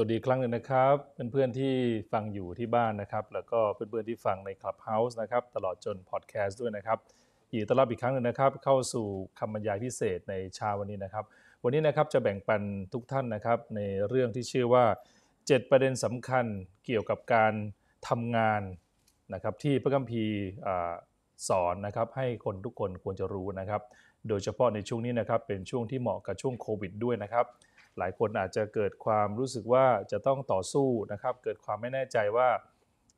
สวัสดีครั้งหนึ่งนะครับเพื่อนๆที่ฟังอยู่ที่บ้านนะครับ แล้วก็เพื่อนๆที่ฟังใน Clubhouse นะครับตลอดจนพอดแคสต์ด้วยนะครับยินดีต้อนรับอีกครั้งหนึ่งนะครับ เข้าสู่คำบรรยายพิเศษในเช้าวันนี้นะครับ วันนี้นะครับจะแบ่งปันทุกท่านนะครับ ในเรื่องที่ชื่อว่า 7 ประเด็นสำคัญเกี่ยวกับการทำงานนะครับ ที่พระคัมภีร์สอนนะครับ ให้คนทุกคนควรจะรู้นะครับ โดยเฉพาะในช่วงนี้นะครับเป็นช่วงที่เหมาะกับช่วงโควิดด้วยนะครับหลายคนอาจจะเกิดความรู้สึกว่าจะต้องต่อสู้นะครับ เกิดความไม่แน่ใจว่า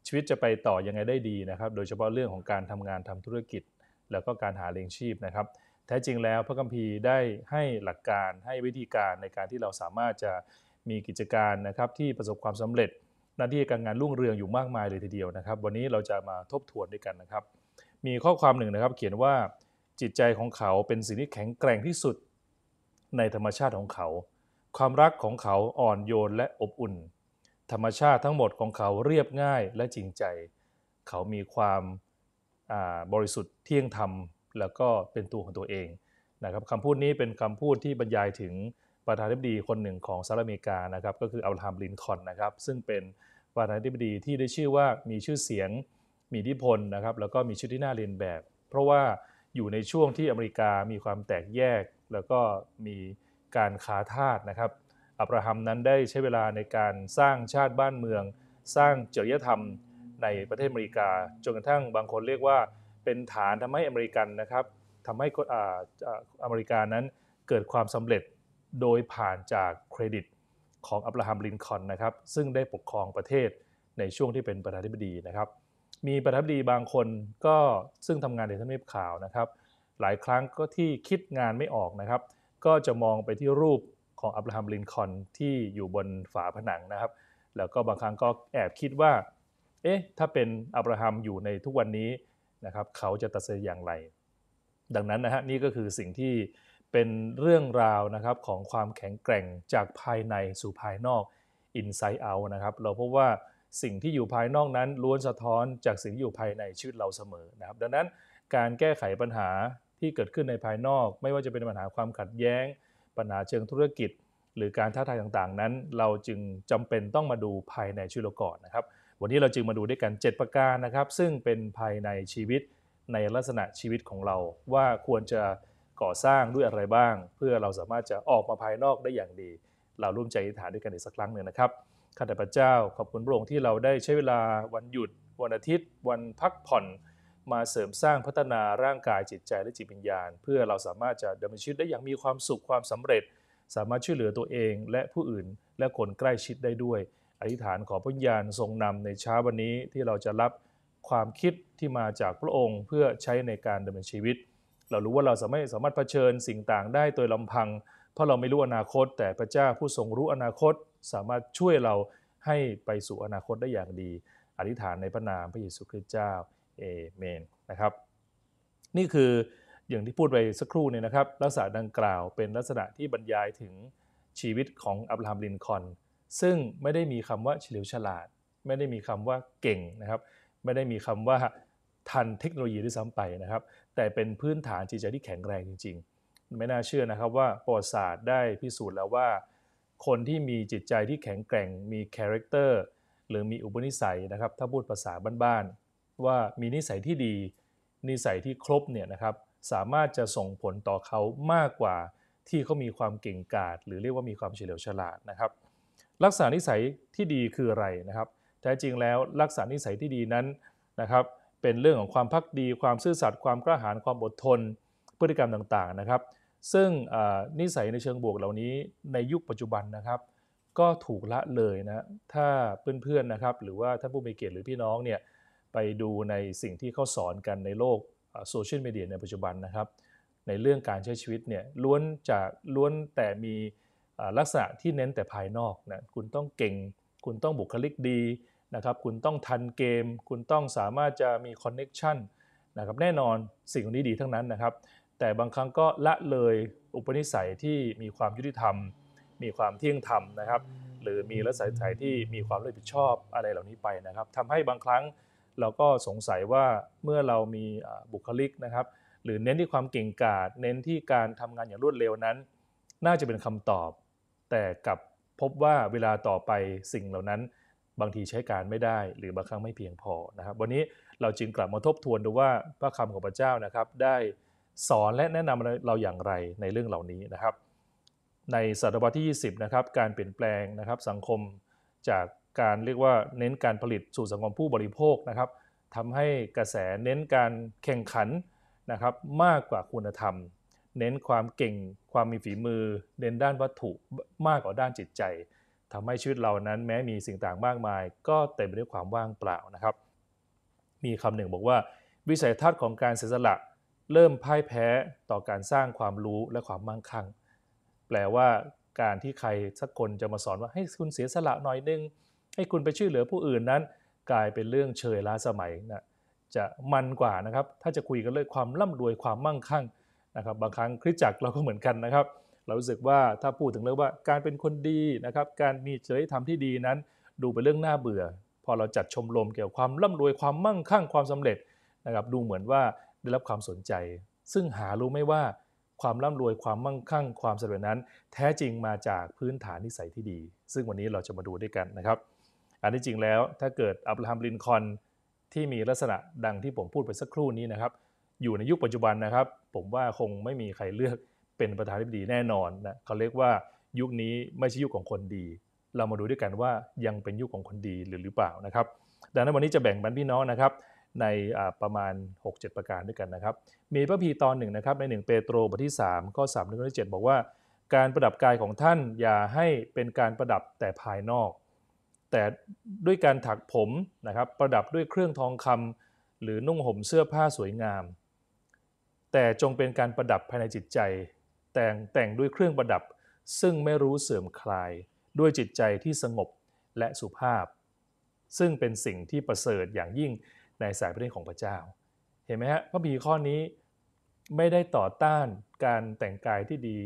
ชีวิตจะไปต่อยังไงได้ดีนะครับ โดยเฉพาะเรื่องของการทำงานทำธุรกิจ แล้วก็การหาเลี้ยงชีพนะครับ แท้จริงแล้ว พระคัมภีร์ได้ให้หลักการให้วิธีการในการที่เราสามารถจะมีกิจการนะครับที่ประสบความสำเร็จ หน้าที่การงานรุ่งเรืองอยู่มากมายเลยทีเดียวนะครับ วันนี้เราจะมาทบทวนด้วยกันนะครับ มีข้อความหนึ่งนะครับ เขียนว่าจิตใจของเขาเป็นสิ่งที่แข็งแกร่งที่สุด ในธรรมชาติของเขาความรักของเขาอ่อนโยนและอบอุ่น ธรรมชาติทั้งหมดของเขาเรียบง่ายและจริงใจเขามีความบริสุทธิ์เที่ยงธรรม แล้วก็เป็นตัวของตัวเองนะครับคำพูดนี้เป็นคำพูดที่บรรยายถึงประธานาธิบดีคนหนึ่งของสหรัฐอเมริกานะครับ ก็คืออัลฮามลินคอนนะครับซึ่งเป็นประธานาธิบดีที่ได้ชื่อว่ามีชื่อเสียงมีอิทธิพลนะครับแล้วก็มีชื่อที่น่าเรียนแบบ เพราะว่าอยู่ในช่วงที่อเมริกามีความแตกแยกแล้วก็มีการค้าทาสนะครับ อับราฮัมนั้นได้ใช้เวลาในการสร้างชาติบ้านเมือง สร้างจริยธรรมในประเทศอเมริกา จนกระทั่งบางคนเรียกว่าเป็นฐานทำให้อเมริกันนะครับทำให้อเมริกานั้นเกิดความสำเร็จโดยผ่านจากเครดิตของอับราฮัมลินคอนนะครับซึ่งได้ปกครองประเทศในช่วงที่เป็นประธานาธิบดีนะครับ มีประธานาธิบดีบางคนก็ซึ่งทำงานในทำเนียบข่าวนะครับ หลายครั้งก็ที่คิดงานไม่ออกนะครับก็จะมองไปที่รูปของอับราฮัมลินคอนที่อยู่บนฝาผนังนะครับ แล้วก็บางครั้งก็แอบคิดว่า เอ๊ะ ถ้าเป็นอับราฮัมอยู่ในทุกวันนี้นะครับ เขาจะตัดสินอย่างไร ดังนั้นนะฮะ นี่ก็คือสิ่งที่เป็นเรื่องราวนะครับ ของความแข็งแกร่งจากภายในสู่ภายนอก inside out นะครับ เราพบว่าสิ่งที่อยู่ภายนอกนั้น ล้วนสะท้อนจากสิ่งที่อยู่ภายในชีวิตเราเสมอนะครับ ดังนั้นการแก้ไขปัญหาที่เกิดขึ้นในภายนอก ไม่ว่าจะเป็นปัญหาความขัดแย้งปัญหาเชิงธุรกิจ หรือการท้าทายต่างๆ นั้น เราจึงจำเป็นต้องมาดูภายในชีวิตรก่อนนะครับ วันนี้เราจึงมาดูด้วยกัน 7 ประการนะครับ ซึ่งเป็นภายในชีวิตในลักษณะชีวิตของเราว่าควรจะก่อสร้างด้วยอะไรบ้าง เพื่อเราสามารถจะออกมาภายนอกได้อย่างดี เราร่วมใจอธิษฐานด้วยกันอีกสักครั้งหนึ่งนะครับข้าแต่พระเจ้าขอบคุณพระองค์ที่เราได้ใช้เวลาวันหยุด วันอาทิตย์ วันพักผ่อนมาเสริมสร้างพัฒนาร่างกายจิตใจและจิตวิญญาณ เพื่อเราสามารถจะดำเนินชีวิตได้อย่างมีความสุขความสำเร็จ สามารถช่วยเหลือตัวเองและผู้อื่นและคนใกล้ชิดได้ด้วยอธิษฐานขอพระญาณทรงนำในเช้าวันนี้ที่เราจะรับความคิดที่มาจากพระองค์เพื่อใช้ในการดำเนินชีวิต เรารู้ว่าเราสามารถสามารถเผชิญสิ่งต่างได้โดยลำพัง เพราะเราไม่รู้อนาคต แต่พระเจ้าผู้ทรงรู้อนาคต สามารถช่วยเราให้ไปสู่อนาคตได้อย่างดีอธิษฐานในพระนามพระเยซูคริสต์เจ้าเอเมนนะครับ นี่คืออย่างที่พูดไปสักครู่เนี่ยนะครับ ลักษณะดังกล่าวเป็นลักษณะที่บรรยายถึงชีวิตของอับราฮัมลินคอน ซึ่งไม่ได้มีคำว่าเฉลียวฉลาด ไม่ได้มีคำว่าเก่งนะครับ ไม่ได้มีคำว่าทันเทคโนโลยีด้วยซ้ำไปนะครับ แต่เป็นพื้นฐานจิตใจที่แข็งแรงจริง ๆ ไม่น่าเชื่อนะครับว่า ประวัติศาสตร์ได้พิสูจน์แล้วว่า คนที่มีจิตใจที่แข็งแกร่ง มีคาแรคเตอร์หรือมีอุปนิสัยนะครับ ถ้าพูดภาษาบ้านๆว่ามีนิสัยที่ดีนิสัยที่ครบเนี่ยนะครับสามารถจะส่งผลต่อเขามากกว่าที่เขา มีความเก่งกาจหรือเรียกว่ามีความเฉลียวฉลาดนะครับลักษณะนิสัยที่ดีคืออะไรนะครับแท้จริงแล้วลักษณะนิสัยที่ดีนั้นนะครับเป็นเรื่องของความพักดีความซื่อสัตย์ความกล้าหาญความอดทน พฤติกรรมต่างๆนะครับ ซึ่งนิสัยในเชิงบวกเหล่านี้ ในยุคปัจจุบันนะครับ ก็ถูกละเลยนะถ้าเพื่อนๆนะครับ หรือว่าท่านผู้มีเกียรติหรือพี่น้องเนี่ยไปดูในสิ่งที่เขาสอนกันในโลกโซเชียลมีเดียในปัจจุบันนะครับ ในเรื่องการใช้ชีวิตเนี่ยล้วนจากล้วนแต่มีลักษณะที่เน้นแต่ภายนอกนะคุณต้องเก่ง คุณต้องบุคลิกดีนะครับคุณต้องทันเกม คุณต้องสามารถจะมีคอนเน็ชันนะครับแน่นอนสิ่งนี้ดีทั้งนั้นนะครับ แต่บางครั้งก็ละเลยอุปนิสัยที่มีความยุติธรรม มีความเที่ยงธรรมนะครับ หรือมีลักษณะที่มีความรับผิดชอบอะไรเหล่านี้ไปนะครับทำให้บางครั้งเราก็สงสัยว่าเมื่อเรามีบุคลิกนะครับหรือเน้นที่ความเก่งกาจเน้นที่การทำงานอย่างรวดเร็วนั้น น่าจะเป็นคำตอบแต่กับพบว่าเวลาต่อไปสิ่งเหล่านั้น บางทีใช้การไม่ได้หรือบางครั้งไม่เพียงพอนะครับ วันนี้เราจึงกลับมาทบทวนดูว่าพระคำของพระเจ้านะครับ ได้สอนและแนะนำเราอย่างไรในเรื่องเหล่านี้นะครับ ในศตวรรษที่ 20นะครับการเปลี่ยนแปลงนะครับสังคมจากการเรียกว่าเน้นการผลิตสู่สังคมผู้บริโภคนะครับทำให้กระแสเน้นการแข่งขันนะครับมากกว่าคุณธรรม เน้นความเก่ง ความมีฝีมือ เน้นด้านวัตถุมากกว่าด้านจิตใจ ทำให้ชีวิตเรานั้นแม้มีสิ่งต่างมากมาย ก็เต็มไปด้วยความว่างเปล่านะครับ มีคำหนึ่งบอกว่า วิสัยทัศน์ของการเสียสละ เริ่มพ่ายแพ้ต่อการสร้างความรู้และความมั่งคั่งแปลว่า การที่ใครสักคนจะมาสอนว่าให้คุณเสียสละหน่อยนึงให้คุณไปช่วยเหลือผู้อื่นนั้น กลายเป็นเรื่องเชยล้าสมัยนะ จะมันกว่านะครับ ถ้าจะคุยกันเรื่องความร่ำรวยความมั่งคั่งนะครับ บางครั้งคริสจักรเราก็เหมือนกันนะครับ เรารู้สึกว่าถ้าพูดถึงเรื่องว่าการเป็นคนดีนะครับ การมีจริยธรรมที่ดีนั้น ดูเป็นเรื่องน่าเบื่อ พอเราจัดชมรมเกี่ยวกับความร่ำรวยความมั่งคั่งความสำเร็จนะครับ ดูเหมือนว่าได้รับความสนใจ ซึ่งหารู้ไม่ว่า ความร่ำรวยความมั่งคั่งความสำเร็จนั้น แท้จริงมาจากพื้นฐานนิสัยที่ดี ซึ่งวันนี้เราจะมาดูด้วยกันนะครับอันที่จริงแล้วถ้าเกิดอับราฮัมลินคอน ที่มีลักษณะดังที่ผมพูดไปสักครู่นี้นะครับ อยู่ในยุคปัจจุบันนะครับ ผมว่าคงไม่มีใครเลือกเป็นประธานาธิบดีแน่นอนนะเขาเรียกว่ายุคนี้ไม่ใช่ยุคของคนดี เรามาดูด้วยกันว่ายังเป็นยุคของคนดีหรือหรือเปล่านะครับดังนั้นวันนี้จะแบ่งบันพี่น้องนะครับในประมาณ6-7 ประการด้วยกันนะครับมีพระพีตอนหนึ่งนะครับในหนึ่งเปโตรบทที่3ข้อหถึงข้อเบอกว่า การประดับกายของท่านอย่าให้เป็นการประดับแต่ภายนอกแต่ด้วยการถักผมนะครับ ประดับด้วยเครื่องทองคำหรือนุ่งห่มเสื้อผ้าสวยงาม แต่จงเป็นการประดับภายในจิตใจ แต่งแต่งด้วยเครื่องประดับ ซึ่งไม่รู้เสื่อมคลายด้วยจิตใจที่สงบและสุภาพ ซึ่งเป็นสิ่งที่ประเสริฐอย่างยิ่งในสายพระเนตรของพระเจ้า เห็นไหมฮะพระบีข้อนี้ไม่ได้ต่อต้านการแต่งกายที่ดี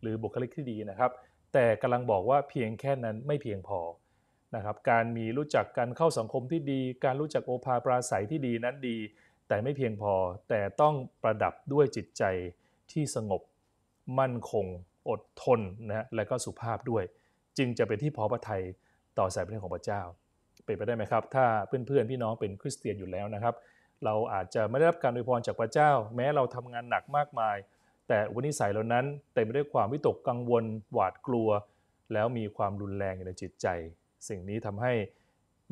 หรือบุคลิกที่ดีนะครับ แต่กำลังบอกว่าเพียงแค่นั้นไม่เพียงพอะครับการมีรู้จักการเข้าสังคมที่ดี การรู้จักโอภาปราศัยที่ดีนั้นดี แต่ไม่เพียงพอ แต่ต้องประดับด้วยจิตใจที่สงบ มั่นคง อดทนนะและก็สุภาพด้วย จึงจะเป็นที่พอพระทัยต่อสายพระเนตรของพระเจ้า เป็นไปได้ไหมครับ ถ้าเพื่อนๆพี่น้องเป็นคริสเตียนอยู่แล้วนะครับ เราอาจจะไม่ได้รับการอวยพรจากพระเจ้า แม้เราทำงานหนักมากมาย แต่วันนิสัยเหล่านั้นเต็มไปด้วยความวิตกกังวลหวาดกลัว แล้วมีความรุนแรงอยู่ในจิตใจสิ่งนี้ทำให้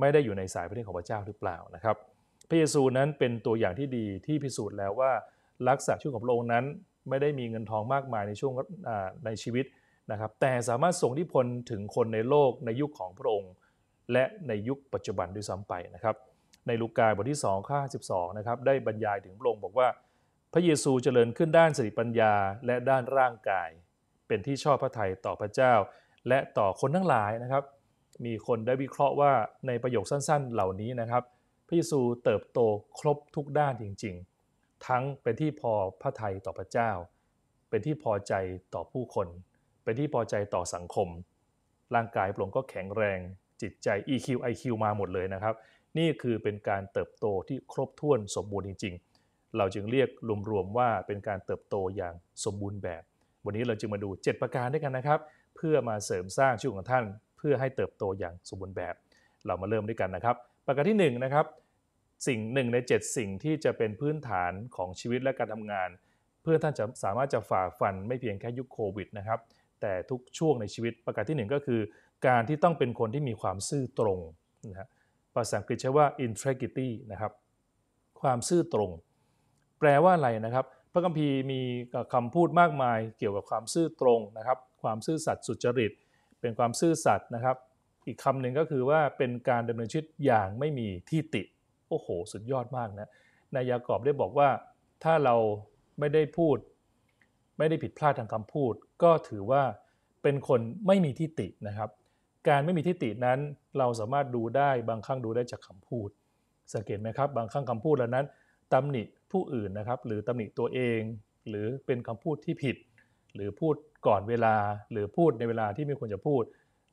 ไม่ได้อยู่ในสายพระเนตรของพระเจ้าหรือเปล่านะครับ พระเยซูนั้นเป็นตัวอย่างที่ดีที่พิสูจน์แล้วว่าลักษณะชื่อของพระองค์นั้นไม่ได้มีเงินทองมากมายในช่วงในชีวิตนะครับ แต่สามารถส่งที่พลถึงคนในโลกในยุคของพระองค์ และในยุคปัจจุบันด้วยซ้ำไปนะครับ ในลูกาบทที่2 ข้อ12นะครับได้บรรยายถึงพระองค์บอกว่า พระเยซูเจริญขึ้นด้านสติปัญญาและด้านร่างกายเป็นที่ชอบพระทัยต่อพระเจ้า และต่อคนทั้งหลายนะครับมีคนได้วิเคราะห์ว่าในประโยคสั้นๆเหล่านี้นะครับพระเยซูเติบโตครบทุกด้านจริงๆ ทั้งเป็นที่พอพระทัยต่อพระเจ้า เป็นที่พอใจต่อผู้คน เป็นที่พอใจต่อสังคม ร่างกายพระองค์ก็แข็งแรง จิตใจ EQ IQ มาหมดเลยนะครับ นี่คือเป็นการเติบโตที่ครบถ้วนสมบูรณ์จริงๆ เราจึงเรียกรวมๆ ว่าเป็นการเติบโตอย่างสมบูรณ์แบบ วันนี้เราจึงมาดู 7 ประการด้วยกันนะครับ เพื่อมาเสริมสร้างชีวิตของท่านพื่อให้เติบโตอย่างสมบูรณ์แบบ เรามาเริ่มด้วยกันนะครับ ประการที่1นนะครับ สิ่งหนึ่งใน 7 สิ่งที่จะเป็นพื้นฐานของชีวิตและการทำงาน เพื่อท่านจะสามารถจะฝ่าฟันไม่เพียงแค่ยุคโควิดนะครับ แต่ทุกช่วงในชีวิต ประการที่ 1 ก็คือการที่ต้องเป็นคนที่มีความซื่อตรงนะฮะภาษาอังกฤษใช้ว่า integrity นะครับ ความซื่อตรง แปลว่าอะไรนะครับ พระคัมภีร์มีคำพูดมากมายเกี่ยวกับความซื่อตรงนะครับ ความซื่อสัตย์สุจริตเป็นความซื่อสัตย์นะครับ อีกคำหนึ่งก็คือว่าเป็นการดำเนินชีวิตอย่างไม่มีที่ติโอ้โห สุดยอดมากนะ นายากอบได้บอกว่าถ้าเราไม่ได้พูด ไม่ได้ผิดพลาดทางคำพูด ก็ถือว่าเป็นคนไม่มีที่ตินะครับ การไม่มีที่ตินั้นเราสามารถดูได้บางครั้งดูได้จากคำพูด สังเกตไหมครับบางครั้งคำพูดเหล่านั้นตำหนิผู้อื่นนะครับหรือตำหนิตัวเอง หรือเป็นคำพูดที่ผิดหรือพูดก่อนเวลาหรือพูดในเวลาที่ไม่ควรจะพูด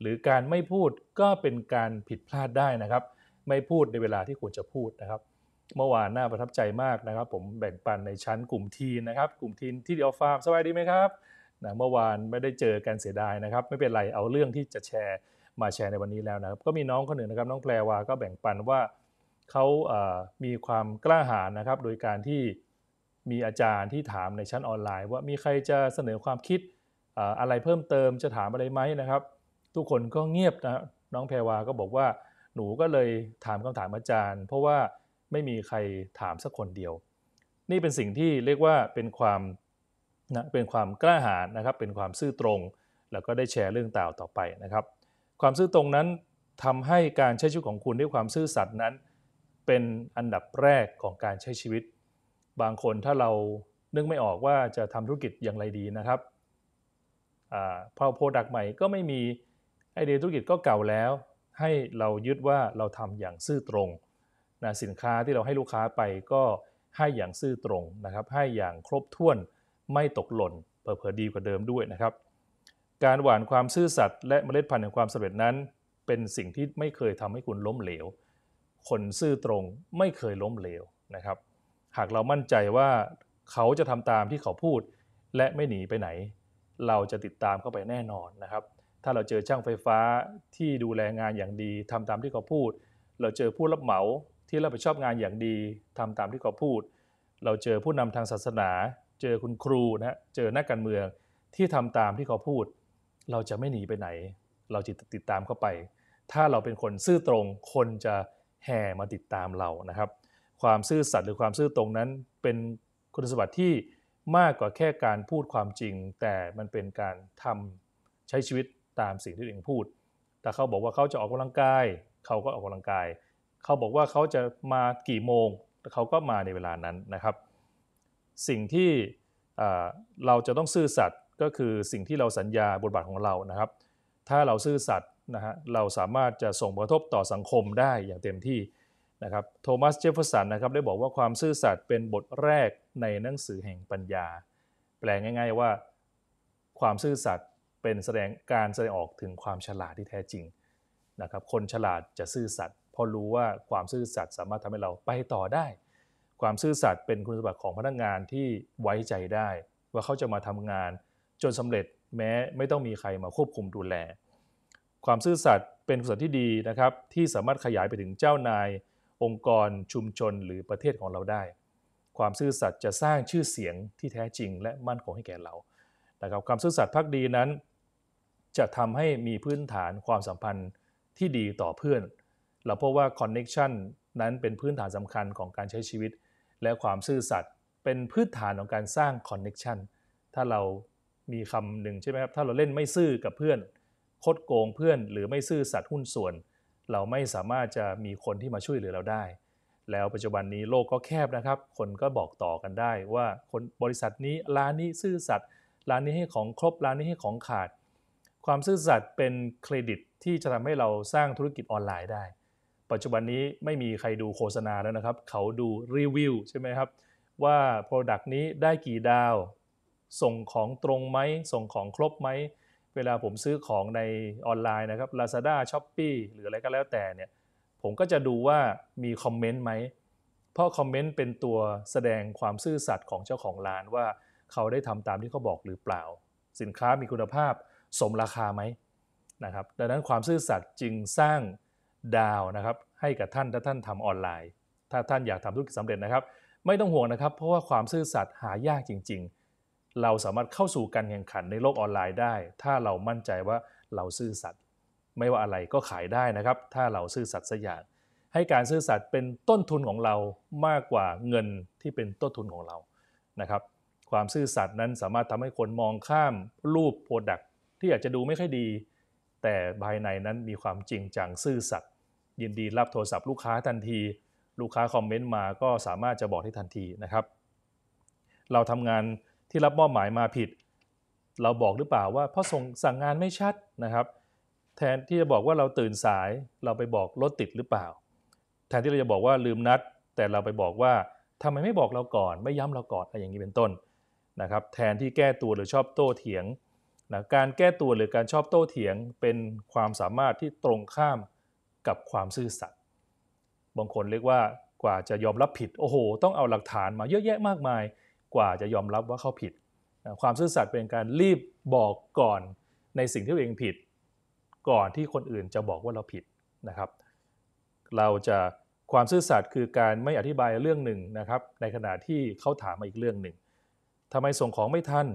หรือการไม่พูดก็เป็นการผิดพลาดได้นะครับ ไม่พูดในเวลาที่ควรจะพูดนะครับเมื่อวานน่าประทับใจมากนะครับ ผมแบ่งปันในชั้นกลุ่มทีนนะครับ กลุ่มทีนที่เดียวฟาร์มสบายดีไหมครับนะเมื่อวานไม่ได้เจอกันเสียดายนะครับ ไม่เป็นไรเอาเรื่องที่จะแชร์มาแชร์ในวันนี้แล้วนะครับก็มีน้องคนหนึ่งนะครับน้องแพรวาก็แบ่งปันว่าเขาเามีความกล้าหาญนะครับโดยการที่มีอาจารย์ที่ถามในชั้นออนไลน์ ว่ามีใครจะเสนอความคิดอะไรเพิ่มเติมจะถามอะไรไหมนะครับ ทุกคนก็เงียบนะ น้องแพรวาก็บอกว่า หนูก็เลยถามคำถามอาจารย์ เพราะว่าไม่มีใครถามสักคนเดียว นี่เป็นสิ่งที่เรียกว่าเป็นความนะเป็นความกล้าหาญนะครับ เป็นความซื่อ ตรง แล้วก็ได้แชร์เรื่องต่าวต่อไปนะครับ ความซื่อตรงนั้นทำให้การใช้ชีวิตของคุณด้วยความซื่อสัตย์นั้น เป็นอันดับแรกของการใช้ชีวิต บางคนถ้าเรานึกไม่ออกว่าจะทำธุรกิจอย่างไรดีนะครับพอโปรดักต์ใหม่ก็ไม่มีไอเดียธุรกิจก็เก่าแล้ว ให้เรายึดว่าเราทำอย่างซื่อตรงนะสินค้าที่เราให้ลูกค้าไปก็ให้อย่างซื่อตรงนะครับ ให้อย่างครบถ้วนไม่ตกหล่นเผลอๆดีกว่าเดิมด้วยนะครับ การหวานความซื่อสัตย์และเมล็ดพันธุ์แห่งความสำเร็จนั้น เป็นสิ่งที่ไม่เคยทำให้คุณล้มเหลวคนซื่อตรงไม่เคยล้มเหลวนะครับ หากเรามั่นใจว่าเขาจะทำตามที่เขาพูดและไม่หนีไปไหนเราจะติดตามเข้าไปแน่นอนนะครับ ถ้าเราเจอช่างไฟฟ้าที่ดูแลงานอย่างดี ทำตามที่เขาพูด เราเจอผู้รับเหมา ที่รับผิดชอบงานอย่างดี ทำตามที่เขาพูด เราเจอผู้นำทางศาสนา เจอคุณครูนะเจอนักการเมืองที่ทำตามที่เขาพูด เราจะไม่หนีไปไหน เราจะติดตามเข้าไป ถ้าเราเป็นคนซื่อตรง คนจะแห่มาติดตามเรานะครับ ความซื่อสัตย์หรือความซื่อตรงนั้น เป็นคุณสมบัติที่มากกว่าแค่การพูดความจริงแต่มันเป็นการทำใช้ชีวิตตามสิ่งที่เองพูดแต่เขาบอกว่าเขาจะออกกำลังกาย เขาก็ออกกำลังกาย เขาบอกว่าเขาจะมากี่โมงเขาก็มาในเวลานั้นนะครับ สิ่งที่เราจะต้องซื่อสัตย์ก็คือสิ่งที่เราสัญญาบทบาทของเรานะครับ ถ้าเราซื่อสัตย์นะฮะเราสามารถจะส่งผลกระทบต่อสังคมได้อย่างเต็มที่นะครับ โทมัส เจฟเฟอร์สัน นะครับ ได้บอกว่า ความซื่อสัตย์ เป็นบทแรกในหนังสือแห่งปัญญา แปลง่าย ๆว่า ความซื่อสัตย์ เป็นแสดงการแสดงออกถึงความฉลาดที่แท้จริง นะครับ คนฉลาดจะซื่อสัตย์พอรู้ว่า ความซื่อสัตย์สามารถทำให้เราไปต่อได้ ความซื่อสัตย์เป็นคุณสมบัติของพนักงานที่ไว้ใจได้ ว่าเขาจะมาทำงาน จนสำเร็จแม้ไม่ต้องมีใครมาควบคุมดูแล ความซื่อสัตย์เป็นคุณสมบัติที่ดีนะครับ ที่สามารถขยายไปถึงเจ้านายองค์กรชุมชนหรือประเทศของเราได้ ความซื่อสัตย์จะสร้างชื่อเสียงที่แท้จริงและมั่นคงให้แก่เรานะครับความซื่อสัตย์พักดีนั้น จะทำให้มีพื้นฐานความสัมพันธ์ที่ดีต่อเพื่อน เราพบว่าคอนเน็ชันนั้นเป็นพื้นฐานสำคัญของการใช้ชีวิต และความซื่อสัตย์เป็นพื้นฐานของการสร้างคอนเน็ชันถ้าเรามีคำหนึ่งใช่ไหมครับถ้าเราเล่นไม่ซื่อกับเพื่อนคดโกงเพื่อนหรือไม่ซื่อสัตย์หุ้นส่วนเราไม่สามารถจะมีคนที่มาช่วยเหลือเราได้ แล้วปัจจุบันนี้โลกก็แคบนะครับ คนก็บอกต่อกันได้ว่าคนบริษัทนี้ร้านนี้ซื่อสัตย์ร้านนี้ให้ของครบร้านนี้ให้ของขาด ความซื่อสัตย์เป็นเครดิต ที่จะทำให้เราสร้างธุรกิจออนไลน์ได้ ปัจจุบันนี้ไม่มีใครดูโฆษณาแล้วนะครับ เขาดูรีวิวใช่ไหมครับ ว่า Product นี้ได้กี่ดาว ส่งของตรงไหม ส่งของครบไหมเวลาผมซื้อของในออนไลน์ นะครับ Lazada s h o p e e หรืออะไรก็แล้วแต่เนี่ย ผมก็จะดูว่ามีคอมเมนต์ไหม เพราะคอมเมนต์เป็นตัวแสดงความซื่อสัตย์ของเจ้าของร้านว่าเขาได้ทำตามที่เขาบอกหรือเปล่า สินค้ามีคุณภาพสมราคาไหมนะครับดังนั้นความซื่อสัตย์จึงสร้างดาวนะครับ ให้กับท่านถ้าท่านทำออนไลน์ ถ้าท่านอยากทำธุรกิจสำเร็จนะครับไม่ต้องห่วงนะครับเพราะว่าความซื่อสัตย์หายากจริงๆเราสามารถเข้าสู่การแข่งขันในโลกออนไลน์ได้ ถ้าเรามั่นใจว่าเราซื่อสัตย์ไม่ว่าอะไรก็ขายได้นะครับ ถ้าเราซื่อสัตย์สอย่างให้การซื่อสัตย์เป็นต้นทุนของเรามากกว่าเงินที่เป็นต้นทุนของเรานะครับ ความซื่อสัตย์นั้นสามารถทำให้คนมองข้ามรูปโปรดักที่อาจจะดูไม่ค่อยดี แต่ภายในนั้นมีความจริงจังซื่อสัตย์ยินดีรับโทรศัพท์ลูกค้าทันที ลูกค้าคอมเมนต์มาก็สามารถจะบอกได้ทันทีนะครับ เราทำงานที่รับมอบหมายมาผิดเราบอกหรือเปล่าว่าพ่อส่งสั่งงานไม่ชัดนะครับ แทนที่จะบอกว่าเราตื่นสายเราไปบอกรถติดหรือเปล่า แทนที่เราจะบอกว่าลืมนัดแต่เราไปบอกว่าทำไมไม่บอกเราก่อน ไม่ย้ำเราก่อนอะไรอย่างนี้เป็นต้นนะครับแทนที่แก้ตัวหรือชอบโต้เถียงนะการแก้ตัวหรือการชอบโต้เถียงเป็นความสามารถที่ตรงข้ามกับความซื่อสัตย์บางคนเรียกว่ากว่าจะยอมรับผิดโอ้โหต้องเอาหลักฐานมาเยอะแยะมากมายกว่าจะยอมรับว่าเขาผิด ความซื่อสัตย์เป็นการรีบบอกก่อนในสิ่งที่ตัวเองผิด ก่อนที่คนอื่นจะบอกว่าเราผิดนะครับ เราจะความซื่อสัตย์คือการไม่อธิบายเรื่องหนึ่งนะครับ ในขณะที่เขาถามมาอีกเรื่องหนึ่ง ทำไมส่งของไม่ทัน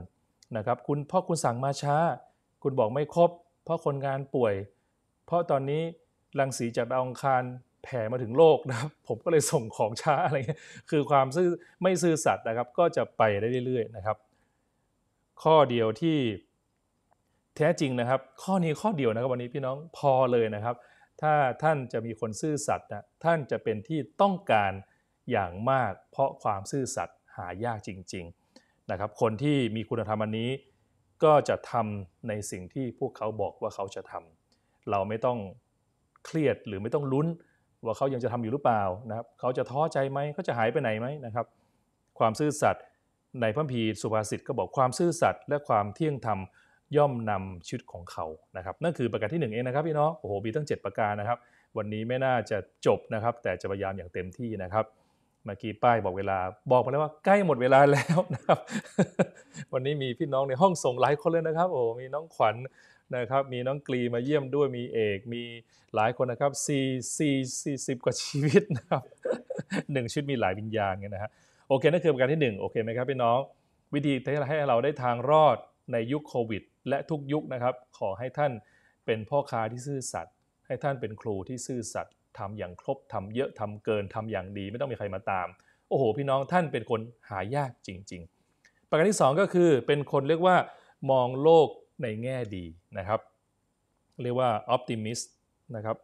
นะครับคุณเพราะคุณสั่งมาช้า คุณบอกไม่ครบ เพราะคนงานป่วย เพราะตอนนี้รังสีจากดาวองคารแผ่มาถึงโลกนะครับผมก็เลยส่งของช้าอะไรเงี้ยคือความซื่อไม่ซื่อสัตย์นะครับ ก็จะไปได้เรื่อยๆนะครับ ข้อเดียวที่แท้จริงนะครับ ข้อนี้ข้อเดียวนะครับวันนี้พี่น้องพอเลยนะครับ ถ้าท่านจะมีคนซื่อสัตย์นะท่านจะเป็นที่ต้องการอย่างมากเพราะความซื่อสัตย์ หายากจริง ๆนะครับ คนที่มีคุณธรรมอันนี้ก็จะทำในสิ่งที่พวกเขาบอกว่าเขาจะทำ เราไม่ต้องเครียดหรือไม่ต้องลุ้นว่าเขายังจะทำอยู่หรือเปล่านะครับเขาจะท้อใจไหมเขาจะหายไปไหนไหมนะครับความซื่อสัตย์ในพระพีสุภาษิตก็บอกความซื่อสัตย์และความเที่ยงธรรมย่อมนำชีวิตของเขานะครับนั่นคือประการที่1เองนะครับพี่น้องโอ้โหมีตั้ง 7 ประการนะครับวันนี้ไม่น่าจะจบนะครับ แต่จะพยายามอย่างเต็มที่นะครับ เมื่อกี้ป้ายบอกเวลา บอกมาแล้วว่าใกล้หมดเวลาแล้วนะครับวันนี้มีพี่น้องในห้องส่งหลายคนเลยนะครับโอ้มีน้องขวัญนะครับมีน้องกรีมาเยี่ยมด้วยมีเอกมีหลายคนนะครับสี่สี่สี่สิบกว่าชีวิตนะครับหนึ่งชุดมีหลายวิญญาณเี่ยนะฮะโอเคนั่นคือประการที่หนึ่งโอเคไหมครับพี่น้อง วิธีที่ให้เราได้ทางรอดในยุคโควิด และทุกยุคนะครับ ขอให้ท่านเป็นพ่อค้าที่ซื่อสัตย์ให้ท่านเป็นครูที่ซื่อสัตย์ทำอย่างครบทำเยอะทำเกินทำอย่างดีไม่ต้องมีใครมาตามโอ้โห พี่น้องท่านเป็นคนหายากจริง ๆ ประการที่ 2 ก็คือเป็นคนเรียกว่ามองโลกในแง่ดีนะครับ เรียกว่า optimist นะครับ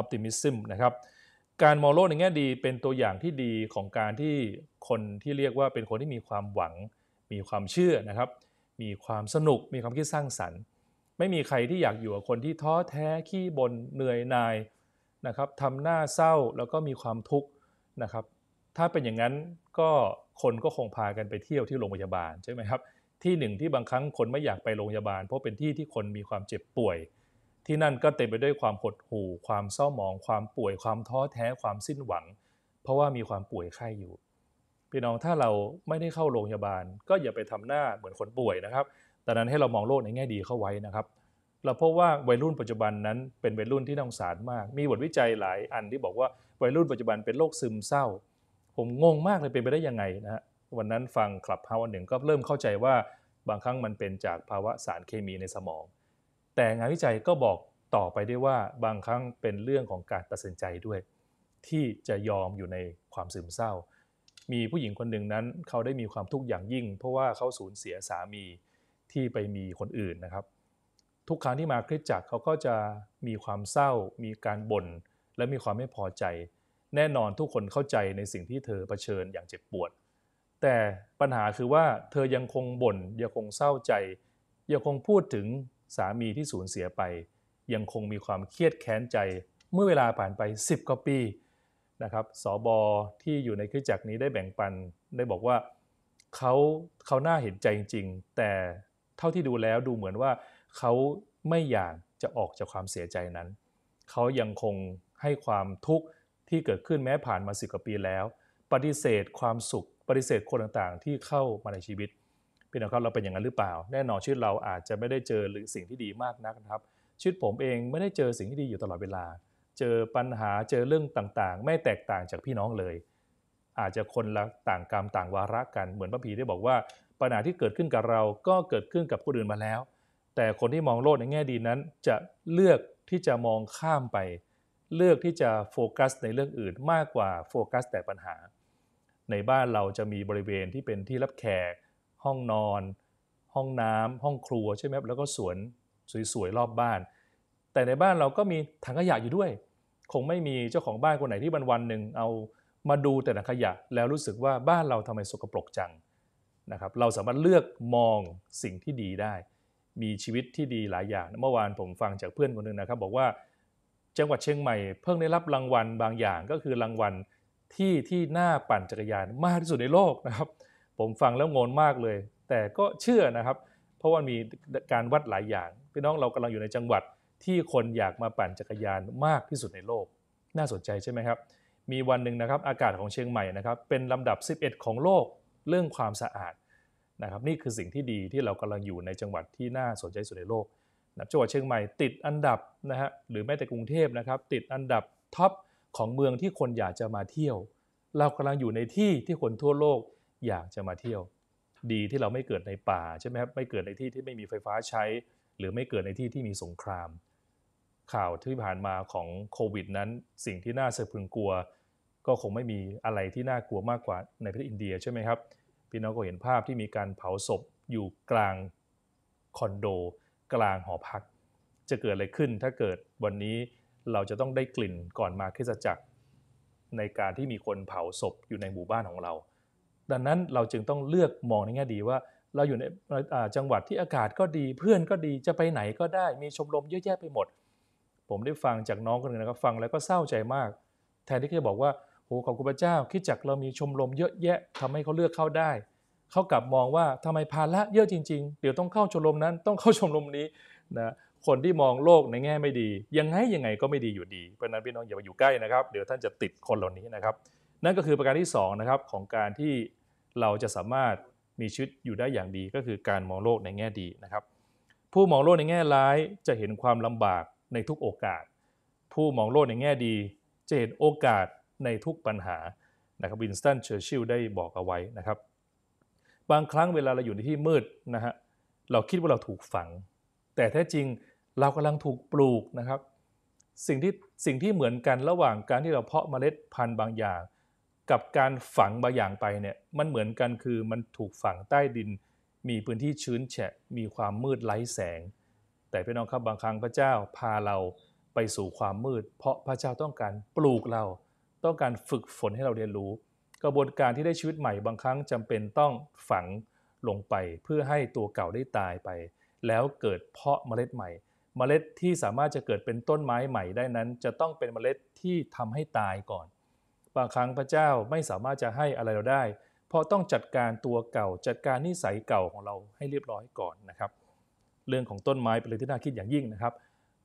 optimism นะครับ การมองโลกในแง่ดีเป็นตัวอย่างที่ดีของการที่คนที่เรียกว่าเป็นคนที่มีความหวังมีความเชื่อนะครับมีความสนุก มีความคิดสร้างสรรค์ ไม่มีใครที่อยากอยู่กับคนที่ท้อแท้ ขี้บนเหนื่อย นายนะครับทำหน้าเศร้าแล้วก็มีความทุกข์นะครับถ้าเป็นอย่างนั้นก็คนก็คงพากันไปเที่ยวที่โรงพยาบาลใช่ไหมครับที่หนึ่งที่บางครั้งคนไม่อยากไปโรงพยาบาล เพราะเป็นที่ที่คนมีความเจ็บป่วย ที่นั่นก็เต็มไปด้วยความหดหู่ ความเศร้าหมอง ความป่วยความท้อแท้ความสิ้นหวัง เพราะว่ามีความป่วยไข้อยู่พี่น้องถ้าเราไม่ได้เข้าโรงพยาบาล ก็อย่าไปทำหน้าเหมือนคนป่วยนะครับ แต่นั้นให้เรามองโลกในแง่ดีเข้าไว้นะครับเราพบว่าวัยรุ่นปัจจุบันนั้น เป็นวัยรุ่นที่น่าสงสารมาก มีบทวิจัยหลายอันที่บอกว่าวัยรุ่นปัจจุบันเป็นโรคซึมเศร้า ผมงงมากเลยเป็นไปได้ยังไงนะฮะวันนั้นฟังคลับเฮาอันหนึ่งก็เริ่มเข้าใจว่าบางครั้งมันเป็นจากภาวะสารเคมีในสมอง แต่งานวิจัยก็บอกต่อไปได้ว่าบางครั้งเป็นเรื่องของการตัดสินใจด้วย ที่จะยอมอยู่ในความซึมเศร้า มีผู้หญิงคนหนึ่งนั้นเขาได้มีความทุกข์อย่างยิ่ง เพราะว่าเขาสูญเสียสามีที่ไปมีคนอื่นนะครับ ทุกครั้งที่มาคริสจักรเขาก็จะมีความเศร้า มีการบ่นและมีความไม่พอใจ แน่นอนทุกคนเข้าใจในสิ่งที่เธอเผชิญอย่างเจ็บปวดแต่ปัญหาคือว่าเธอยังคงบน่นยังคงเศร้าใจ ยังคงพูดถึงสามีที่สูญเสียไป ยังคงมีความเครียดแค้นใจเมื่อเวลาผ่านไป 10กว่าปีนะครับสอบอที่อยู่ในคริจักรนี้ได้แบ่งปันได้บอกว่าเขาเขาน่าเห็นใจจริงแต่เท่าที่ดูแล้วดูเหมือนว่า เขาไม่อยากจะออกจากความเสียใจนั้น เขายังคงให้ความทุกข์ที่เกิดขึ้นแม้ผ่านมาสิบกว่าปีแล้ว ปฏิเสธความสุขฏิเสธคนต่างๆที่เข้ามาในชีวิต พี่น้องครับเราเป็นอย่างนั้นหรือเปล่า แน่นอนชีวิตเราอาจจะไม่ได้เจอหรือสิ่งที่ดีมากนักนะครับชีวิตผมเองไม่ได้เจอสิ่งที่ดีอยู่ตลอดเวลา เจอปัญหาเจอเรื่องต่างๆ ไม่แตกต่างจากพี่น้องเลย อาจจะคนละต่างกรรมต่างวาระกันเหมือนพระพีได้บอกว่า ปัญหาที่เกิดขึ้นกับเราก็เกิดขึ้นกับคนอื่นมาแล้ว แต่คนที่มองโลกในแง่ดีนั้น จะเลือกที่จะมองข้ามไปเลือกที่จะโฟกัสในเรื่องอื่นมากกว่าโฟกัส แต่ปัญหาในบ้านเราจะมีบริเวณที่เป็นที่รับแขก ห้องนอน ห้องน้ำ ห้องครัวใช่ไหมครับแล้วก็สวนสวยๆรอบบ้าน แต่ในบ้านเราก็มีถังขยะอยู่ด้วย คงไม่มีเจ้าของบ้านคนไหนที่วันวันหนึ่งเอามาดูแต่ถังขยะแล้วรู้สึกว่าบ้านเราทำไมสกปรกจังนะครับเราสามารถเลือกมองสิ่งที่ดีได้ มีชีวิตที่ดีหลายอย่างเมื่อวานผมฟังจากเพื่อนคนหนึ่งนะครับ บอกว่าจังหวัดเชียงใหม่เพิ่งได้รับรางวัลบางอย่างก็คือรางวัลที่ ที่น่าปั่นจักรยานมากที่สุดในโลกนะครับ ผมฟังแล้วงงมากเลย แต่ก็เชื่อนะครับ เพราะว่ามีการวัดหลายอย่าง พี่น้องเรากำลังอยู่ในจังหวัดที่คนอยากมาปั่นจักรยานมากที่สุดในโลก น่าสนใจใช่ไหมครับมีวันหนึ่งนะครับอากาศของเชียงใหม่นะครับเป็นลำดับ 11 ของโลกเรื่องความสะอาดนะครับนี่คือสิ่งที่ดีที่เรากำลังอยู่ในจังหวัดที่น่าสนใจสุดในโลกนะจังหวัดเชียงใหม่ติดอันดับนะฮะหรือแม้แต่กรุงเทพนะครับติดอันดับท็อปของเมืองที่คนอยากจะมาเที่ยว เรากำลังอยู่ในที่ที่คนทั่วโลกอยากจะมาเที่ยว ดีที่เราไม่เกิดในป่าใช่ไหมครับไม่เกิดในที่ที่ไม่มีไฟฟ้าใช้หรือไม่เกิดในที่ที่มีสงคราม ข่าวที่ผ่านมาของโควิดนั้น สิ่งที่น่าสะพรึงกลัว ก็คงไม่มีอะไรที่น่ากลัวมากกว่าในประเทศอินเดียใช่ไหมครับพี่น้องก็เห็นภาพที่มีการเผาศพอยู่กลางคอนโด กลางหอพัก จะเกิดอะไรขึ้นถ้าเกิดวันนี้เราจะต้องได้กลิ่นก่อนมาคริสตจักรในการที่มีคนเผาศพอยู่ในหมู่บ้านของเรา ดังนั้นเราจึงต้องเลือกมองในแง่ดีว่าเราอยู่ในจังหวัดที่อากาศก็ดี เพื่อนก็ดีจะไปไหนก็ได้ มีชมรมเยอะแยะไปหมด ผมได้ฟังจากน้องคนหนึ่งนะครับฟังแล้วก็เศร้าใจมาก แทนที่จะบอกว่าโอหขอบคุณพระเจ้า คิดจักเรามีชมรมเยอะแยะ ทำให้เขาเลือกเข้าได้เขากลับมองว่าทำไมภาระเยอะจริง ๆ เดี๋ยวต้องเข้าชมรมนั้นต้องเข้าชมรมนี้นะคนที่มองโลกในแง่ไม่ดี ยังไงยังไงก็ไม่ดีอยู่ดี เพราะนั้นพี่น้องอย่าไปอยู่ใกล้นะครับเดี๋ยวท่านจะติดคนเหล่านี้นะครับ นั่นก็คือประการที่2นะครับของการที่เราจะสามารถมีชีวิตอยู่ได้อย่างดีก็คือการมองโลกในแง่ดีนะครับผู้มองโลกในแง่ร้ายจะเห็นความลำบากในทุกโอกาส ผู้มองโลกในแง่ดี จะเห็นโอกาสในทุกปัญหานะครับวินสตันเชอร์ชิลได้บอกเอาไว้นะครับ บางครั้งเวลาเราอยู่ในที่มืดนะฮะเราคิดว่าเราถูกฝัง แต่แท้จริงเรากำลังถูกปลูกนะครับสิ่งที่สิ่งที่เหมือนกันระหว่างการที่เราเพาะเมล็ดพันธุ์บางอย่าง กับการฝังบางอย่างไปเนี่ย มันเหมือนกันคือมันถูกฝังใต้ดิน มีพื้นที่ชื้นแฉะ มีความมืดไร้แสง แต่พี่น้องครับบางครั้งพระเจ้าพาเราไปสู่ความมืด เพราะพระเจ้าต้องการปลูกเรา ต้องการฝึกฝนให้เราเรียนรู้ กระบวนการที่ได้ชีวิตใหม่ บางครั้งจำเป็นต้องฝังลงไป เพื่อให้ตัวเก่าได้ตายไป แล้วเกิดเพาะเมล็ดใหม่เมล็ดที่สามารถจะเกิดเป็นต้นไม้ใหม่ได้นั้น จะต้องเป็นเมล็ดที่ทำให้ตายก่อน บางครั้งพระเจ้าไม่สามารถจะให้อะไรเราได้ เพราะต้องจัดการตัวเก่า จัดการนิสัยเก่าของเราให้เรียบร้อยก่อนนะครับ เรื่องของต้นไม้เป็นเรื่องที่น่าคิดอย่างยิ่งนะครับ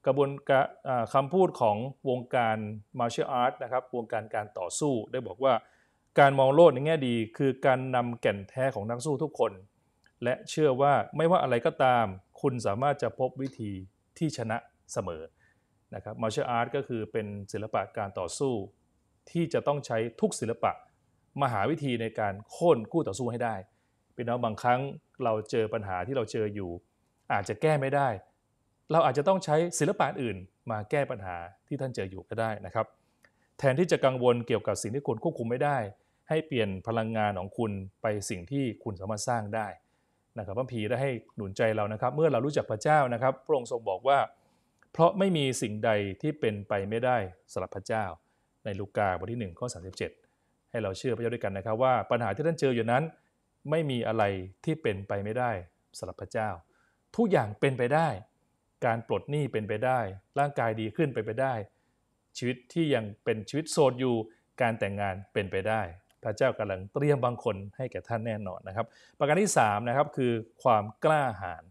กระบวนการคำพูดของวงการมาเชียลอาร์ตนะครับ วงการการต่อสู้ได้บอกว่า การมองโลกในแง่ดี คือการนำแก่นแท้ของนักสู้ทุกคน และเชื่อว่าไม่ว่าอะไรก็ตาม คุณสามารถจะพบวิธีที่ชนะเสมอนะครับมาเชอาร์ตก็คือเป็นศิลปะการต่อสู้ ที่จะต้องใช้ทุกศิลปะ มหาวิธีในการโค่นคู่ต่อสู้ให้ได้พี่น้องบางครั้งเราเจอปัญหาที่เราเจออยู่ อาจจะแก้ไม่ได้ เราอาจจะต้องใช้ศิลปะอื่น มาแก้ปัญหาที่ท่านเจออยู่ก็ได้นะครับ แทนที่จะกังวลเกี่ยวกับสิ่งที่คุณควบคุมไม่ได้ ให้เปลี่ยนพลังงานของคุณไปสิ่งที่คุณสามารถสร้างได้นะครับพระพีได้ให้หนุนใจเรานะครับเมื่อเรารู้จักพระเจ้านะครับพระองค์ทรงบอกว่า เพราะไม่มีสิ่งใดที่เป็นไปไม่ได้สำหรับพระเจ้า ในลูกาบทที่1ข้อสาให้เราเชื่อพระเจ้าด้วยกันนะครับว่า ปัญหาที่ท่านเจออยู่นั้น ไม่มีอะไรที่เป็นไปไม่ได้สำหรับพระเจ้าทุกอย่างเป็นไปได้ การปลดหนี้เป็นไปได้ ร่างกายดีขึ้นไปไปได้ ชีวิตที่ยังเป็นชีวิตโสดอยู่ การแต่งงานเป็นไปได้พระเจ้ากำลังเตรียมบางคนให้แก่ท่านแน่นอนนะครับ ประการที่ 3 นะครับคือความกล้าหาญ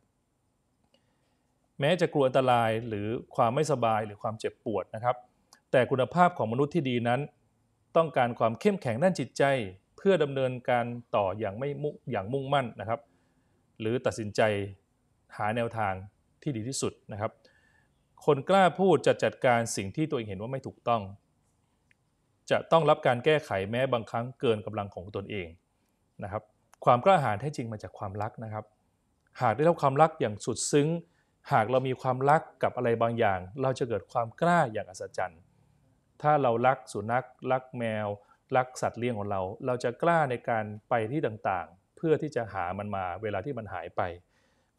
แม้จะกลัวอันตรายหรือความไม่สบายหรือความเจ็บปวดนะครับ แต่คุณภาพของมนุษย์ที่ดีนั้น ต้องการความเข้มแข็งด้านจิตใจ เพื่อดำเนินการต่ออย่างไม่มุ่งอย่างมุ่งมั่นนะครับ หรือตัดสินใจหาแนวทางที่ดีที่สุดนะครับ คนกล้าพูดจะจัดการสิ่งที่ตัวเองเห็นว่าไม่ถูกต้องจะต้องรับการแก้ไขแม้บางครั้งเกินกำลังของตนเองนะครับ ความกล้าหาญแท้จริงมาจากความรักนะครับ หากได้รับความรักอย่างสุดซึ้ง หากเรามีความรักกับอะไรบางอย่าง เราจะเกิดความกล้าอย่างอัศจรรย์ ถ้าเรารักสุนัข รักแมว รักสัตว์เลี้ยงของเรา เราจะกล้าในการไปที่ต่างๆ เพื่อที่จะหามันมาเวลาที่มันหายไป